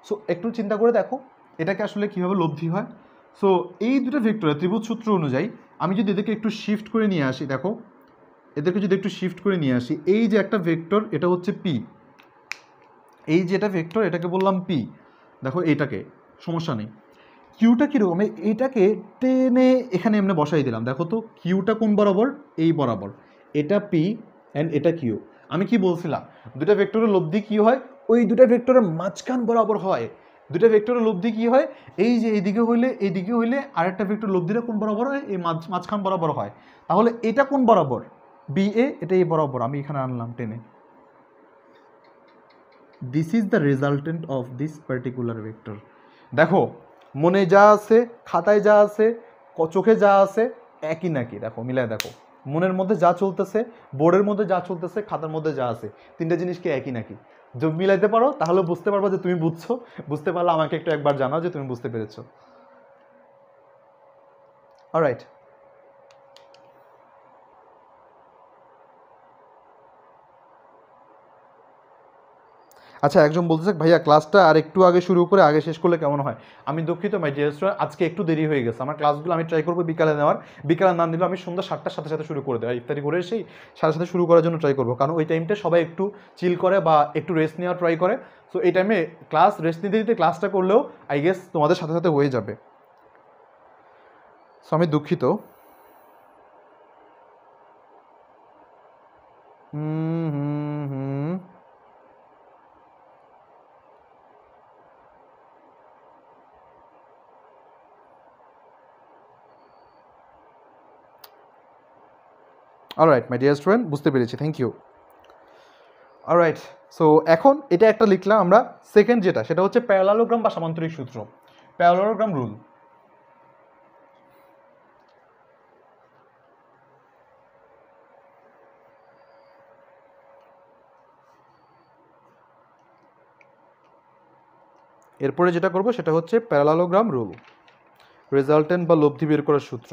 সো একটু চিন্তা করে দেখো এটাকে আসলে কীভাবে লব্ধি হয় সো এই দুটো ভেক্টরে ত্রিভুজ সূত্র অনুযায়ী আমি যদি এদেরকে একটু শিফট করে নিয়ে আসি দেখো এদেরকে যদি একটু শিফট করে নিয়ে আসি এই যে একটা ভেক্টর এটা হচ্ছে পি এই যে এটা ভেক্টর এটাকে বললাম পি দেখো এটাকে সমস্যা নেই কিউটা কীরকম এটাকে টেনে এখানে এমনি বসাই দিলাম দেখো তো কিউটা কোন বরাবর এই বরাবর এটা পি অ্যান্ড এটা কিউ আমি কি বলছিলাম দুটা ভেক্টরের লব্ধি কি হয় ওই দুটা ভেক্টরের মাঝখান বরাবর হয় দুটা ভেক্টরের লব্ধি কী হয় এই যে এইদিকে হইলে এইদিকে হইলে আরেকটা ভেক্টর লব্ধিটা কোন বরাবর হয় এই মাঝ মাঝখান বরাবর হয় তাহলে এটা কোন বরাবর বি এ এটা এই বরাবর আমি এখানে আনলাম টেনে this is the resultant of this particular vector দেখো মনে যা আছে খাতায় যা আছে চোখে যা আছে একই নাকি দেখো মিলায় দেখো মনের মধ্যে যা চলতেছে বোর্ডের মধ্যে যা চলতেছে খাতার মধ্যে যা আছে তিনটা জিনিসকে একই নাকি যোগ মিলাইতে পারো তাহলে বুঝতে পারবো যে তুমি বুঝছো বুঝতে পারলে আমাকে একটু একবার জানাও যে তুমি বুঝতে পেরেছো অলরাইট আচ্ছা একজন বলতেছে ভাইয়া ক্লাসটা আর একটু আগে শুরু করে আগে শেষ করলে কেমন হয় আমি দুঃখিত মাই ডিয়ার স্টুডেন্ট আজকে একটু দেরি হয়ে গেছে আমার ক্লাসগুলো আমি ট্রাই করবো বিকালে নেওয়ার বিকালে নাম দিলে আমি সন্ধ্যা সাতটার সাথে সাথে শুরু করে দেওয়া ইফতারি করে সেই সাথে সাথে শুরু করার জন্য ট্রাই করবো কারণ ওই টাইমটা সবাই একটু চিল করে বা একটু রেস্ট নেওয়ার ট্রাই করে সো এই টাইমে ক্লাস রেস্ট নিতে দিতে ক্লাসটা করলেও আই গেস তোমাদের সাথে সাথে হয়ে যাবে সো আমি দুঃখিত রাইট মাই ডিয়ার স্টুডেন্ট বুঝতে পেরেছি থ্যাংক ইউ রাইট সো এখন এটা একটা লিখলাম আমরা সেকেন্ড যেটা সেটা হচ্ছে প্যারালোগ্রাম বা সামান্তরিক সূত্র প্যারালালোগ্রাম রুল এরপরে যেটা করব সেটা হচ্ছে প্যারালালোগ্রাম রুল রেজাল্টেন্ট বা লব্ধি বের করার সূত্র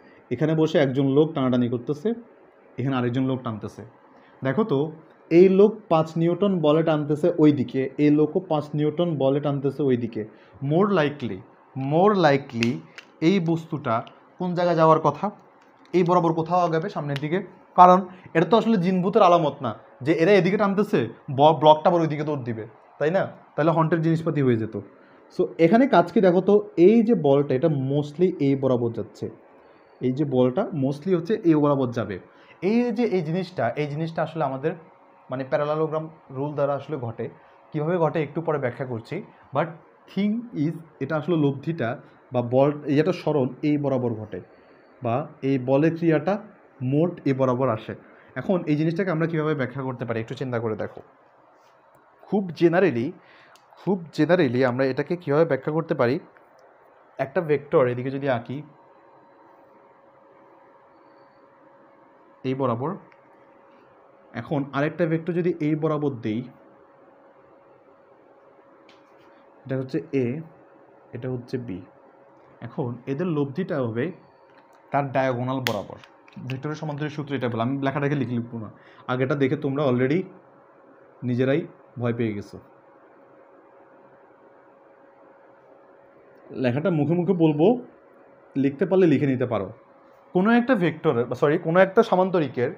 এখানে বসে একজন লোক টানাটানি করতেছে এখানে আরেকজন লোক টানতেছে দেখো তো এই লোক পাঁচ নিউটন বলে টানতেছে ওই দিকে এই লোকও পাঁচ নিউটন বলে টানতেছে ওই দিকে মোর লাইকলি মোর লাইকলি এই বস্তুটা কোন জায়গায় যাওয়ার কথা এই বরাবর কোথাও আগাবে সামনের দিকে কারণ এটা তো আসলে জিনভূতের আলামত না যে এরা এদিকে টানতেছে ব্লকটা আবার ওইদিকে দৌড় দিবে তাই না তাহলে হন্টের জিনিসপাতি হয়ে যেত সো এখানে কাজকে দেখো তো এই যে বলটা এটা মোস্টলি এই বরাবর যাচ্ছে এই যে বলটা মোস্টলি হচ্ছে এই বরাবর যাবে এই যে এই জিনিসটা এই জিনিসটা আসলে আমাদের মানে প্যারালালোগ্রাম রুল দ্বারা আসলে ঘটে কীভাবে ঘটে একটু পরে ব্যাখ্যা করছি বাট থিং ইজ এটা আসলে লব্ধিটা বা বল যেটা স্মরণ এই বরাবর ঘটে বা এই বলের ক্রিয়াটা মোট এ বরাবর আসে এখন এই জিনিসটাকে আমরা কীভাবে ব্যাখ্যা করতে পারি একটু চিন্তা করে দেখো খুব জেনারেলি খুব জেনারেলি আমরা এটাকে কীভাবে ব্যাখ্যা করতে পারি একটা ভেক্টর এদিকে যদি আঁকি এই বরাবর এখন আরেকটা ভেক্টর যদি এই বরাবর দেই এটা হচ্ছে এ এটা হচ্ছে বি এখন এদের লব্ধিটা হবে তার ডায়াগোনাল বরাবর ভেক্টরের সমান্তরের সূত্র এটা বললাম আমি লেখাটাকে লিখে লিখব না আগেটা দেখে তোমরা অলরেডি নিজেরাই ভয় পেয়ে গেছো লেখাটা মুখে মুখে বলবো লিখতে পারলে লিখে নিতে পারো কোনো একটা ভেক্টরের সরি কোনো একটা সামান্তরিকের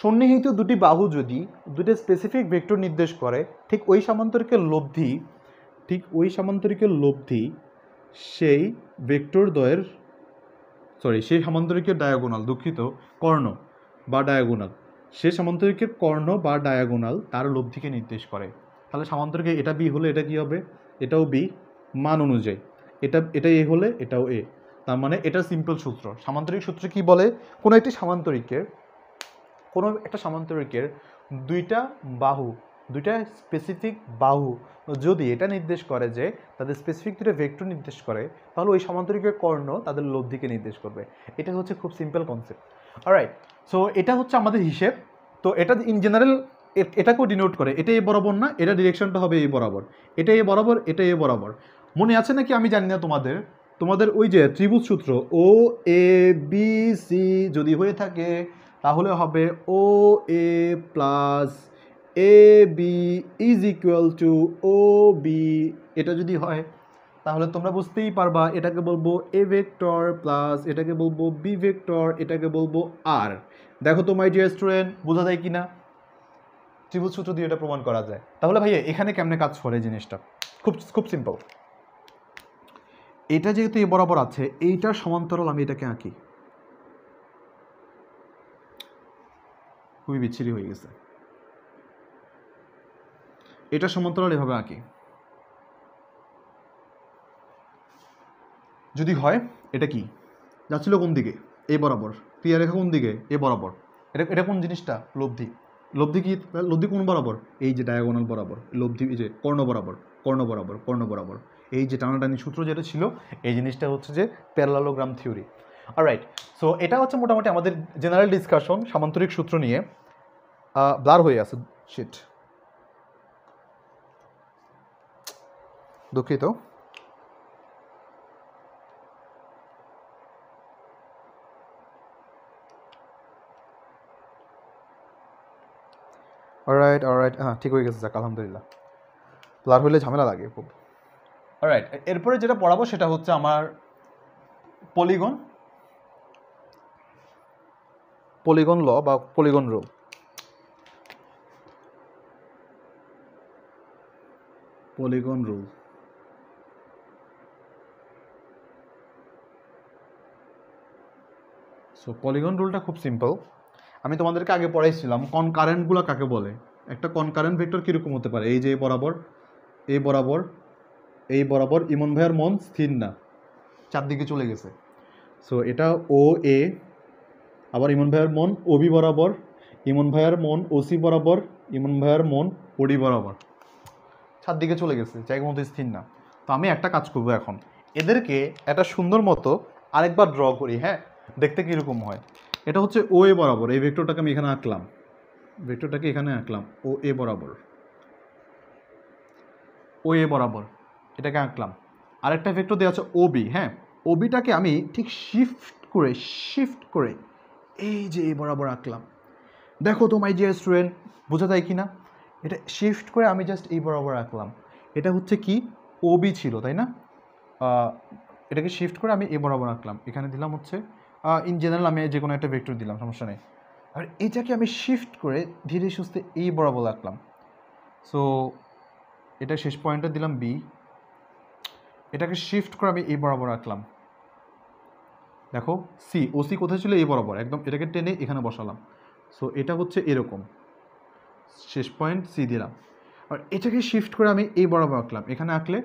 সন্নিহিত দুটি বাহু যদি দুটি স্পেসিফিক ভেক্টর নির্দেশ করে ঠিক ওই সামান্তরিকের লব্ধি ঠিক ওই সামান্তরিকের লব্ধি সেই ভেক্টর দ্বয়ের সরি সেই সামান্তরিকের ডায়াগোনাল দুঃখিত কর্ণ বা ডায়াগোনাল সে সামান্তরিকের কর্ণ বা ডায়াগোনাল তার লব্ধিকে নির্দেশ করে তাহলে সামান্তরিকে এটা বি হলে এটা কী হবে এটাও বি মান অনুযায়ী এটা এটা এ হলে এটাও এ তার মানে এটা সিম্পল সূত্র সামান্তরিক সূত্র কি বলে কোনো একটি সামান্তরিকের কোনো একটা সামান্তরিকের দুইটা বাহু দুইটা স্পেসিফিক বাহু যদি এটা নির্দেশ করে যে তাদের স্পেসিফিক দুটো ভেক্টর নির্দেশ করে তাহলে ওই সামান্তরিকের কর্ণ তাদের লব্ধিকে নির্দেশ করবে এটা হচ্ছে খুব সিম্পল কনসেপ্ট অলরাইট সো এটা হচ্ছে আমাদের হিসেব তো এটা ইন জেনারেল এটাকেও ডিনোট করে এটা এ বরাবর না এটা ডিরেকশনটা হবে এ বরাবর এটা এ বরাবর এটা এ বরাবর মনে আছে নাকি আমি জানি না তোমাদের তোমাদের ওই যে ত্রিভুজ সূত্র ও এ বি সি যদি হয়ে থাকে তাহলে হবে O A plus A B is equal to O B এটা যদি হয় তাহলে তোমরা বুঝতেই পারবা এটাকে বলবো এ ভেক্টর প্লাস এটাকে বলবো বি ভেক্টর এটাকে বলবো আর দেখো তো মাই ডিয়ার স্টুডেন্ট বোঝা যায় কি না ত্রিভুজ সূত্র দিয়ে এটা প্রমাণ করা যায় তাহলে ভাইয়া এখানে কেমনে কাজ করে জিনিসটা খুব খুব সিম্পল এটা যেহেতু এ বরাবর আছে এইটার সমান্তরাল আমি এটাকে আঁকি খুবই বিচ্ছিরি হয়ে গেছে এটা সমান্তরাল এভাবে আঁকি যদি হয় এটা কি যাচ্ছিল কোন দিকে এ বরাবর ক্রিয়া রেখা কোন দিকে এ বরাবর এটা এটা কোন জিনিসটা লব্ধি লব্ধি কি লব্ধি কোন বরাবর এই যে ডায়াগোনাল বরাবর লব্ধি এই যে কর্ণ বরাবর কর্ণ বরাবর কর্ণ বরাবর এই যে টানাটানি সূত্র যেটা ছিল এই জিনিসটা হচ্ছে যে প্যারালালোগ্রাম থিওরি রাইট সো এটা হচ্ছে মোটামুটি আমাদের জেনারেল ডিসকাশন সামান্তরিক সূত্র নিয়ে ব্লার হয়ে আছে শিট দুঃখিত অলরাইট রাইট হ্যাঁ ঠিক হয়ে গেছে যাক আলহামদুলিল্লাহ ব্লার হলে ঝামেলা লাগে খুব রাইট এরপরে যেটা পড়াবো সেটা হচ্ছে আমার পলিগন পলিগন ল বা polygon law polygon rule so polygon রুলটা খুব সিম্পল আমি তোমাদেরকে আগে পড়াইছিলাম কনকারেন্টগুলো কাকে বলে একটা কনকারেন্ট ভেক্টর কীরকম হতে পারে এই যে বরাবর এই বরাবর এই বরাবর ইমন ভাইয়ার মন স্থির না চারদিকে চলে গেছে সো এটা ও এ আবার ইমন ভাইয়ার মন ওবি বরাবর ইমন ভাইয়ার মন ওসি বরাবর ইমন ভাইয়ার মন ওডি বরাবর চারদিকে চলে গেছে জায়গা মতো স্থির না তো আমি একটা কাজ করব এখন এদেরকে একটা সুন্দর মতো আরেকবার ড্র করি হ্যাঁ দেখতে কীরকম হয় এটা হচ্ছে ও এ বরাবর এই ভেক্টরটাকে আমি এখানে আঁকলাম ভেক্টরটাকে এখানে আঁকলাম ও এ বরাবর ও এ বরাবর এটাকে আঁকলাম আরেকটা ভেক্টর দেওয়া আছে ওবি হ্যাঁ ওবিটাকে আমি ঠিক শিফট করে শিফট করে এই যে বরাবর আঁকলাম দেখো মাই যে স্টুডেন্ট বোঝা যায় কি না এটা শিফট করে আমি জাস্ট এই বরাবর আঁকলাম এটা হচ্ছে কি ওবি ছিল তাই না এটাকে শিফট করে আমি এ বরাবর আঁকলাম এখানে দিলাম হচ্ছে ইন জেনারেল আমি যে কোনো একটা ভেক্টর দিলাম সমস্যা নেই আর এটাকে আমি শিফট করে ধীরে সুস্থে এই বরাবর আঁকলাম সো এটা শেষ পয়েন্টটা দিলাম বি এটাকে শিফট করে আমি এই বরাবর রাখলাম দেখো সি ও সি কোথায় ছিল এই বরাবর একদম এটাকে টেনে এখানে বসালাম সো এটা হচ্ছে এরকম শেষ পয়েন্ট সি দিলাম আর এটাকে শিফট করে আমি এই বরাবর আঁকলাম এখানে আঁকলে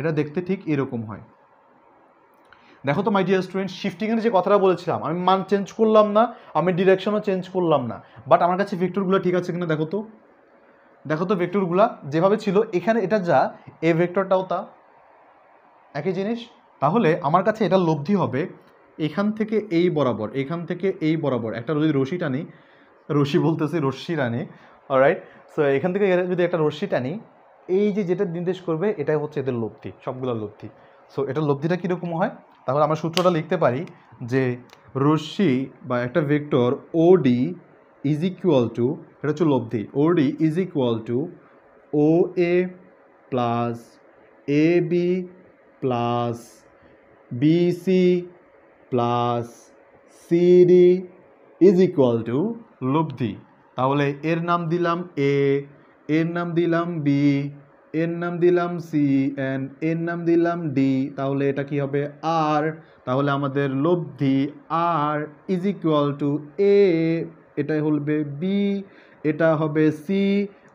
এটা দেখতে ঠিক এরকম হয় দেখো তো মাই ডিয়ার স্টুডেন্ট শিফটিংয়ের যে কথাটা বলেছিলাম আমি মান চেঞ্জ করলাম না আমি ডিরেকশনও চেঞ্জ করলাম না বাট আমার কাছে ভেক্টরগুলো ঠিক আছে কিনা দেখো তো দেখো তো ভেক্টরগুলা যেভাবে ছিল এখানে এটা যা এ ভেক্টরটাও তা একই জিনিস তাহলে আমার কাছে এটা লব্ধি হবে এখান থেকে এই বরাবর এখান থেকে এই বরাবর একটা যদি রশি টানি রশি বলতেছি রশ্মি টানি অলরাইট সো এখান থেকে যদি একটা রশ্মি টানি এই যে যেটা নির্দেশ করবে এটাই হচ্ছে এদের লব্ধি সবগুলো লব্ধি সো এটার লব্ধিটা কীরকম হয় তাহলে আমরা সূত্রটা লিখতে পারি যে রশ্মি বা একটা ভেক্টর ওডি ইজ ইকুয়াল টু এটা হচ্ছে লব্ধি OD is equal to O A plus A B plus BC plus CD is equal to লব্ধি তাহলে এর নাম দিলাম এ এর নাম দিলাম বি এর নাম দিলাম সি অ্যান্ড এর নাম দিলাম ডি তাহলে এটা কি হবে আর তাহলে আমাদের লব্ধি R is equal to A এটা হবে বি এটা হবে সি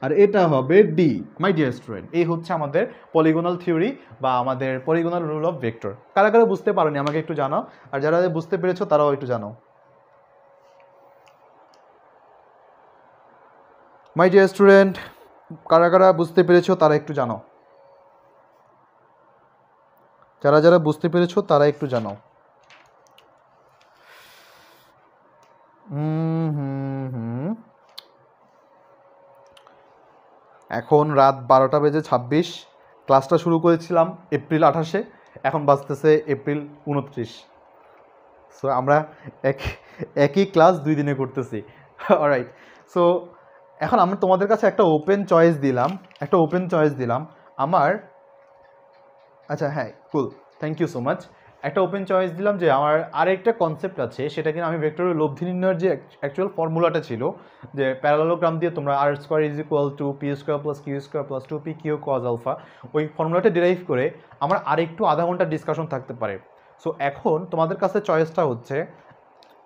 আর এটা হবে ডি মাই ডিয়ার স্টুডেন্ট এই হচ্ছে আমাদের পলিগোনাল থিওরি বা আমাদের পলিগোনাল রুল অফ ভেক্টর কারা কারা বুঝতে পারোনি আমাকে একটু জানাও আর যারা বুঝতে পেরেছো তারাও একটু জানাও মাই ডিয়ার স্টুডেন্ট কারা কারা বুঝতে পেরেছো তারা একটু জানো যারা যারা বুঝতে পেরেছো তারা একটু জানাও হুম হুম এখন রাত বারোটা বেজে ছাব্বিশ ক্লাসটা শুরু করেছিলাম এপ্রিল আঠাশে এখন বাজতেছে এপ্রিল উনত্রিশ সো আমরা এক একই ক্লাস দুই দিনে করতেছি অলরাইট সো এখন আমি তোমাদের কাছে একটা ওপেন চয়েস দিলাম একটা ওপেন চয়েস দিলাম আমার আচ্ছা হ্যাঁ cool thank you so much একটা ওপেন চয়েস দিলাম যে আমার আরেকটা কনসেপ্ট আছে সেটা কিন্তু আমি ভেক্টরের লব্ধি নির্ণয়ের যে অ্যাকচুয়াল ফর্মুলাটা ছিল যে প্যারালোগ্রাম দিয়ে তোমরা R square is equal to P square plus Q square plus two P Q cos alpha ওই ফর্মুলাটা ডিরাইভ করে আমার আরেকটু আধা ঘন্টার ডিসকাশন থাকতে পারে সো এখন তোমাদের কাছে চয়েসটা হচ্ছে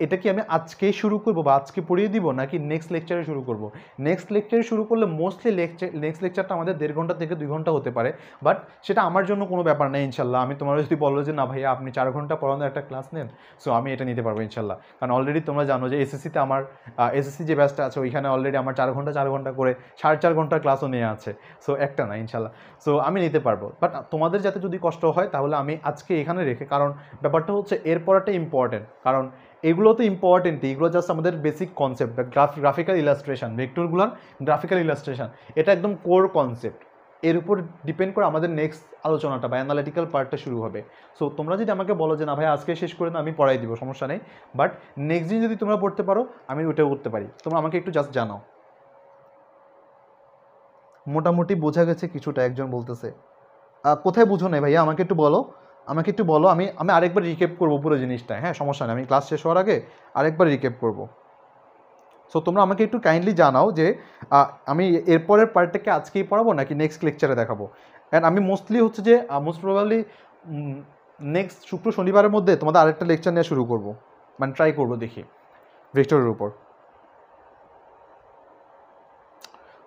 এটা কি আমি আজকেই শুরু করব বা আজকে পড়িয়ে দিব নাকি নেক্সট লেকচারে শুরু করব নেক্সট লেকচারে শুরু করলে মোস্টলি লেকচার নেক্সট লেকচারটা আমাদের দেড় ঘন্টা থেকে দুই ঘন্টা হতে পারে বাট সেটা আমার জন্য কোনো ব্যাপার নেই ইনশাল্লাহ আমি তোমার যদি বলো যে না ভাইয়া আপনি চার ঘন্টা পড়ানোর একটা ক্লাস নেন সো আমি এটা নিতে পারবো ইনশাল্লাহ কারণ অলরেডি তোমরা জানো যে এসএসসিতে আমার এসএসসি যে ব্যাচটা আছে ওইখানে অলরেডি আমার চার ঘন্টা চার ঘন্টা করে সাড়ে চার ঘন্টার ক্লাসও নিয়ে আছে সো একটা না ইনশাল্লাহ সো আমি নিতে পারবো বাট তোমাদের যাতে যদি কষ্ট হয় তাহলে আমি আজকে এখানে রেখে কারণ ব্যাপারটা হচ্ছে এরপরটা ইম্পর্টেন্ট কারণ এগুলো তো ইম্পর্টেন্টই এগুলো জাস্ট আমাদের বেসিক কনসেপ্ট গ্রাফিক্যাল ইলাস্ট্রেশন ভেক্টরগুলোর গ্রাফিক্যাল ইলাস্ট্রেশন এটা একদম কোর কনসেপ্ট এর উপর ডিপেন্ড করে আমাদের নেক্সট আলোচনাটা বা অ্যানালিটিক্যাল পার্টটা শুরু হবে সো তোমরা যদি আমাকে বলো যে না ভাই আজকে শেষ করে না আমি পড়াই দিব সমস্যা নেই বাট নেক্সট দিন যদি তোমরা পড়তে পারো আমি ওটাও করতে পারি তোমরা আমাকে একটু জাস্ট জানাও মোটামুটি বোঝা গেছে কিছুটা একজন বলতেছে কোথায় বুঝো নাই ভাইয়া আমাকে একটু বলো আমাকে একটু বলো আমি আমি আরেকবার রিকেপ করবো পুরো জিনিসটা হ্যাঁ সমস্যা নেই আমি ক্লাস শেষ হওয়ার আগে আরেকবার রিকেপ করব সো তোমরা আমাকে একটু কাইন্ডলি জানাও যে আমি এরপরের পার্টটাকে আজকেই পড়াবো নাকি নেক্সট লেকচারে দেখাবো অ্যান্ড আমি মোস্টলি হচ্ছে যে মোস্ট প্রবাবলি নেক্সট শুক্র শনিবারের মধ্যে তোমাদের আরেকটা লেকচার নেওয়া শুরু করব মানে ট্রাই করবো দেখি ভেক্টরের উপর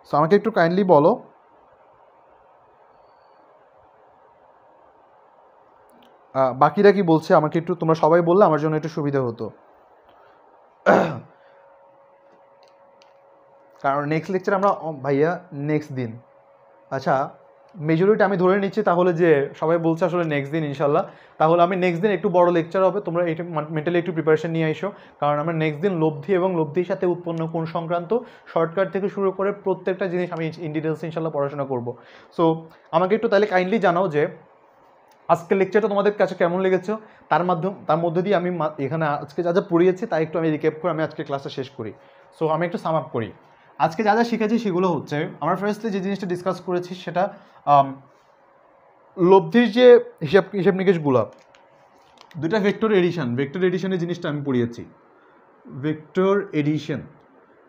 সো আমাকে একটু কাইন্ডলি বলো বাকিরা কি বলছে আমাকে একটু তোমরা সবাই বললে আমার জন্য একটু সুবিধা হতো কারণ নেক্সট লেকচার আমরা ভাইয়া নেক্সট দিন আচ্ছা মেজরিটি আমি ধরে নিচ্ছি তাহলে যে সবাই বলছে আসলে নেক্সট দিন ইনশাল্লাহ তাহলে আমি নেক্সট দিন একটু বড় লেকচার হবে তোমরা এটা মেন্টালি মানে একটু প্রিপারেশন নিয়ে এসো কারণ আমরা নেক্সট দিন লব্ধি এবং লব্ধির সাথে উৎপন্ন কোন সংক্রান্ত শর্টকাট থেকে শুরু করে প্রত্যেকটা জিনিস আমি ইন ডিটেলস ইনশাল্লাহ পড়াশোনা করবো সো আমাকে একটু তাহলে কাইন্ডলি জানাও যে আজকের লেকচারটা তোমাদের কাছে কেমন লেগেছে তার মাধ্যম তার মধ্যে দিয়ে আমি এখানে আজকে যা যা পড়িয়েছি তাই একটু আমি রিক্যাপ করে আমি আজকে ক্লাসটা শেষ করি সো আমি একটু সাম আপ করি আজকে যা যা শিখেছি সেগুলো হচ্ছে আমরা ফার্স্টলি যে জিনিসটা ডিসকাস করেছি সেটা লব্ধির যে হিসাব হিসাব নিকেশগুলো দুটা ভেক্টর এডিশন ভেক্টর এডিশনের জিনিসটা আমি পড়িয়েছি vector addition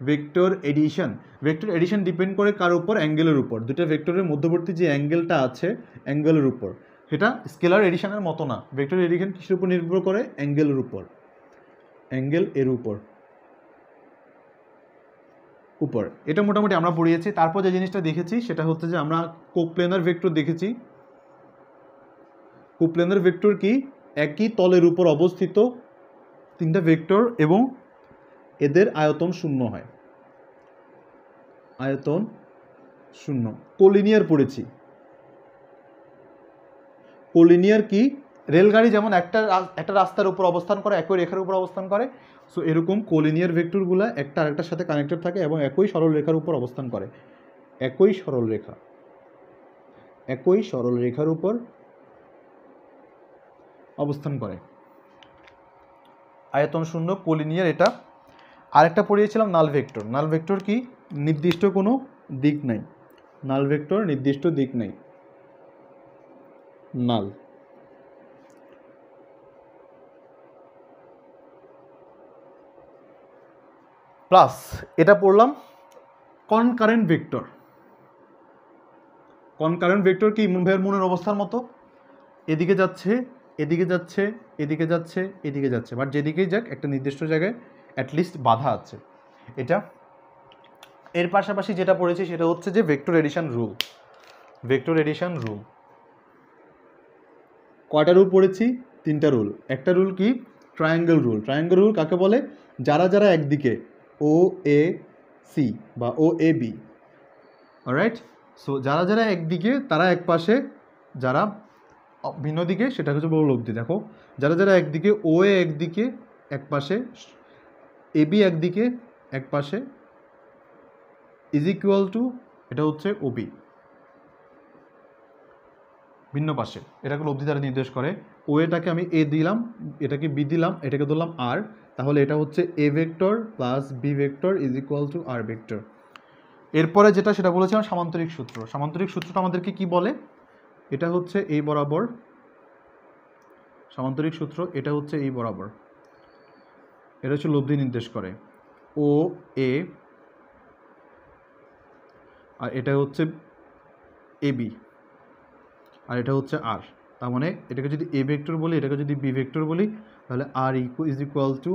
vector addition vector addition depend করে কার উপর অ্যাঙ্গেলের উপর দুটো ভেক্টরের মধ্যবর্তী যে অ্যাঙ্গেলটা আছে অ্যাঙ্গেলের উপর সেটা স্কেলার এডিশনের মতো না ভেক্টর এডিশন কিসের উপর নির্ভর করে অ্যাঙ্গেলের উপর অ্যাঙ্গেল এর উপর উপর এটা মোটামুটি আমরা পড়িয়েছি তারপর যে জিনিসটা দেখেছি সেটা হচ্ছে যে আমরা কোপ্লেনার ভেক্টর দেখেছি কোপ্লেনার ভেক্টর কি একই তলের উপর অবস্থিত তিনটা ভেক্টর এবং এদের আয়তন শূন্য হয় আয়তন শূন্য কোলিনিয়ার পড়েছি কোলিনিয়ার কি রেলগাড়ি যেমন একটা একটা রাস্তার উপর অবস্থান করে একই রেখার উপর অবস্থান করে সো এরকম কোলিনিয়ার ভেক্টরগুলো একটা আরেকটার সাথে কানেক্টেড থাকে এবং একই সরল রেখার উপর অবস্থান করে একই সরল রেখা একই সরল রেখার উপর অবস্থান করে আয়তন শূন্য কোলিনিয়ার এটা আরেকটা পড়িয়েছিলাম নাল ভেক্টর নাল ভেক্টর কি নির্দিষ্ট কোনো দিক নাই নাল ভেক্টর নির্দিষ্ট দিক নেই নাল প্লাস এটা পড়লাম কনকারেন্ট ভেক্টর কনকারেন্ট ভেক্টর কি ইমন মনের অবস্থার মতো এদিকে যাচ্ছে এদিকে যাচ্ছে এদিকে যাচ্ছে এদিকে যাচ্ছে বাট যেদিকেই যাক একটা নির্দিষ্ট জায়গায় অ্যাটলিস্ট বাধা আছে এটা এর পাশাপাশি যেটা পড়েছি সেটা হচ্ছে যে vector addition rule vector addition rule কয়টা রুল পড়েছি তিনটা রুল একটা রুল কি ট্রায়াঙ্গেল রুল ট্রায়াঙ্গেল রুল কাকে বলে যারা যারা একদিকে ও এ সি বা O A B right so যারা যারা একদিকে তারা এক পাশে যারা ভিন্ন দিকে সেটা হচ্ছে লব্ধি দেখো যারা যারা একদিকে ও এ একদিকে এক পাশে এ বি একদিকে এক পাশে ইজ ইকুয়াল টু এটা হচ্ছে ওবি ভিন্ন পাশে এটাকে লব্ধি দ্বারা নির্দেশ করে ও এটাকে আমি এ দিলাম এটাকে বি দিলাম এটাকে ধরলাম আর তাহলে এটা হচ্ছে A vector plus B vector is equal to R vector এরপরে যেটা সেটা বলেছিলাম সামান্তরিক সূত্র সামান্তরিক সূত্রটা আমাদেরকে কি বলে এটা হচ্ছে এই বরাবর সামান্তরিক সূত্র এটা হচ্ছে এই বরাবর এটা হচ্ছে লব্ধি নির্দেশ করে ও এ আর এটা হচ্ছে এবি আর এটা হচ্ছে আর তার মানে এটাকে যদি এ ভেক্টর বলি এটাকে যদি বি ভেক্টর বলি তাহলে R equal is equal to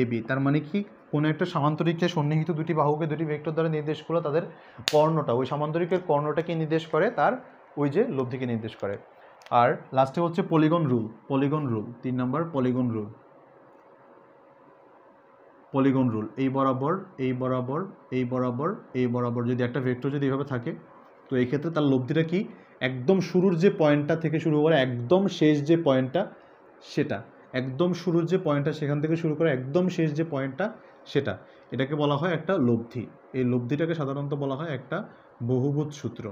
A B তার মানে কি কোনো একটা সামান্তরিককে সন্নিহিত দুটি বাহুকে দুটি ভেক্টর দ্বারা নির্দেশ করলে তাদের কর্ণটা ওই সামান্তরিকের কর্ণটাকে নির্দেশ করে তার ওই যে লব্ধিকে নির্দেশ করে আর লাস্টে হচ্ছে পলিগন রুল পলিগন রুল তিন নম্বর পলিগন রুল পলিগন রুল এই বরাবর এই বরাবর এই বরাবর এই বরাবর যদি একটা ভেক্টর যদি এভাবে থাকে তো এই ক্ষেত্রে তার লব্ধিটা কি একদম শুরুর যে পয়েন্টটা থেকে শুরু করে একদম শেষ যে পয়েন্টটা সেটা একদম শুরুর যে পয়েন্টটা সেখান থেকে শুরু করে একদম শেষ যে পয়েন্টটা সেটা এটাকে বলা হয় একটা লব্ধি এই লব্ধিটাকে সাধারণত বলা হয় একটা বহুভূত সূত্র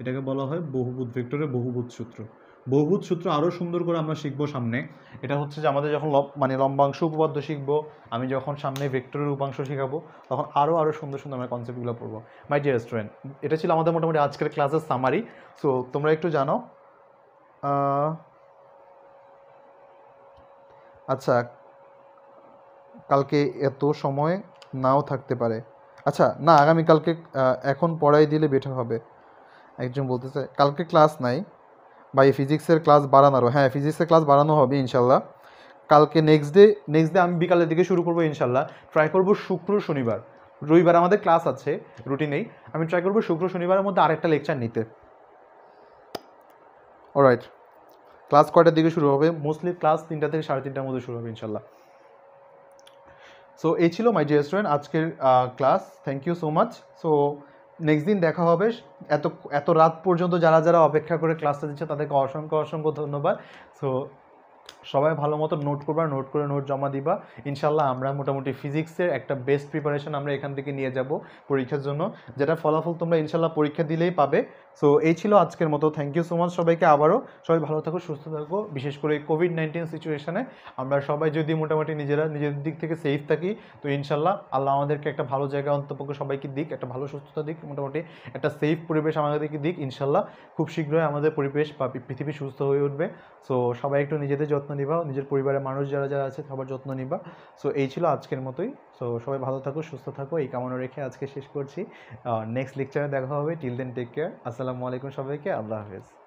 এটাকে বলা হয় বহুভূত ভেক্টরের বহুভূত সূত্র বহুভূত সূত্র আরও সুন্দর করে আমরা শিখবো সামনে এটা হচ্ছে যে আমাদের যখন মানে লম্বাংশ উপপাদ্য শিখবো আমি যখন সামনে ভেক্টরের উপাংশ শেখাবো তখন আরও আরও সুন্দর সুন্দর আমরা কনসেপ্টগুলো পড়বো মাই ডিয়ার স্টুডেন্ট এটা ছিল আমাদের মোটামুটি আজকের ক্লাসের সামারি সো তোমরা একটু জানো আচ্ছা কালকে এত সময় নাও থাকতে পারে আচ্ছা না আগামীকালকে এখন পড়াই দিলে বেটার হবে একজন বলতে চাই কালকে ক্লাস নাই বা এই ফিজিক্সের ক্লাস বাড়ানোরও হ্যাঁ ফিজিক্সের ক্লাস বাড়ানো হবে ইনশাল্লাহ কালকে নেক্সট ডে নেক্সট ডে আমি বিকালের দিকে শুরু করবো ইনশাল্লাহ ট্রাই করবো শুক্র শনিবার রবিবার আমাদের ক্লাস আছে রুটিনেই আমি ট্রাই করবো শুক্র শনিবারের মধ্যে আরেকটা লেকচার নিতে অলরাইট ক্লাস কয়টার দিকে শুরু হবে মোস্টলি ক্লাস তিনটা থেকে সাড়ে তিনটার মধ্যে শুরু হবে ইনশাল্লাহ সো এই ছিল মাই ডিয়ার স্টুডেন্ট আজকের class thank you so much so next দিন দেখা হবে এত এত রাত পর্যন্ত যারা যারা অপেক্ষা করে ক্লাসটা দিচ্ছে তাদেরকে অসংখ্য অসংখ্য ধন্যবাদ সো সবাই ভালো মতো নোট করবা নোট করে নোট জমা দিবা ইনশাল্লাহ আমরা মোটামুটি ফিজিক্সের একটা বেস্ট প্রিপারেশন আমরা এখান থেকে নিয়ে যাব পরীক্ষার জন্য যেটা ফলাফল তোমরা ইনশাল্লাহ পরীক্ষা দিলেই পাবে সো এই ছিল আজকের মতো থ্যাংক ইউ সো মাচ সবাইকে আবারও সবাই ভালো থাকো সুস্থ থাকো বিশেষ করে কোভিড নাইন্টিন সিচুয়েশানে আমরা সবাই যদি মোটামুটি নিজেরা নিজেদের দিক থেকে সেফ থাকি তো ইনশাল্লাহ আল্লাহ আমাদেরকে একটা ভালো জায়গা অন্তপক্ষে সবাইকে দিক একটা ভালো সুস্থতা দিক মোটামুটি একটা সেফ পরিবেশ আমাদেরকে দিক ইনশাল্লাহ খুব শীঘ্রই আমাদের পরিবেশ বা পৃথিবী সুস্থ হয়ে উঠবে সো সবাই একটু নিজেদের যত্ন নিবা নিজের পরিবারের মানুষ যারা যারা আছে সবার যত্ন নিবা সো এই ছিল আজকের মতোই সো সবাই ভালো থাকো সুস্থ থাকো এই কামনা রেখে আজকে শেষ করছি নেক্সট লেকচারে দেখা হবে টিল দেন টেক কেয়ার আসসালামু আলাইকুম সবাইকে আল্লাহ হাফেজ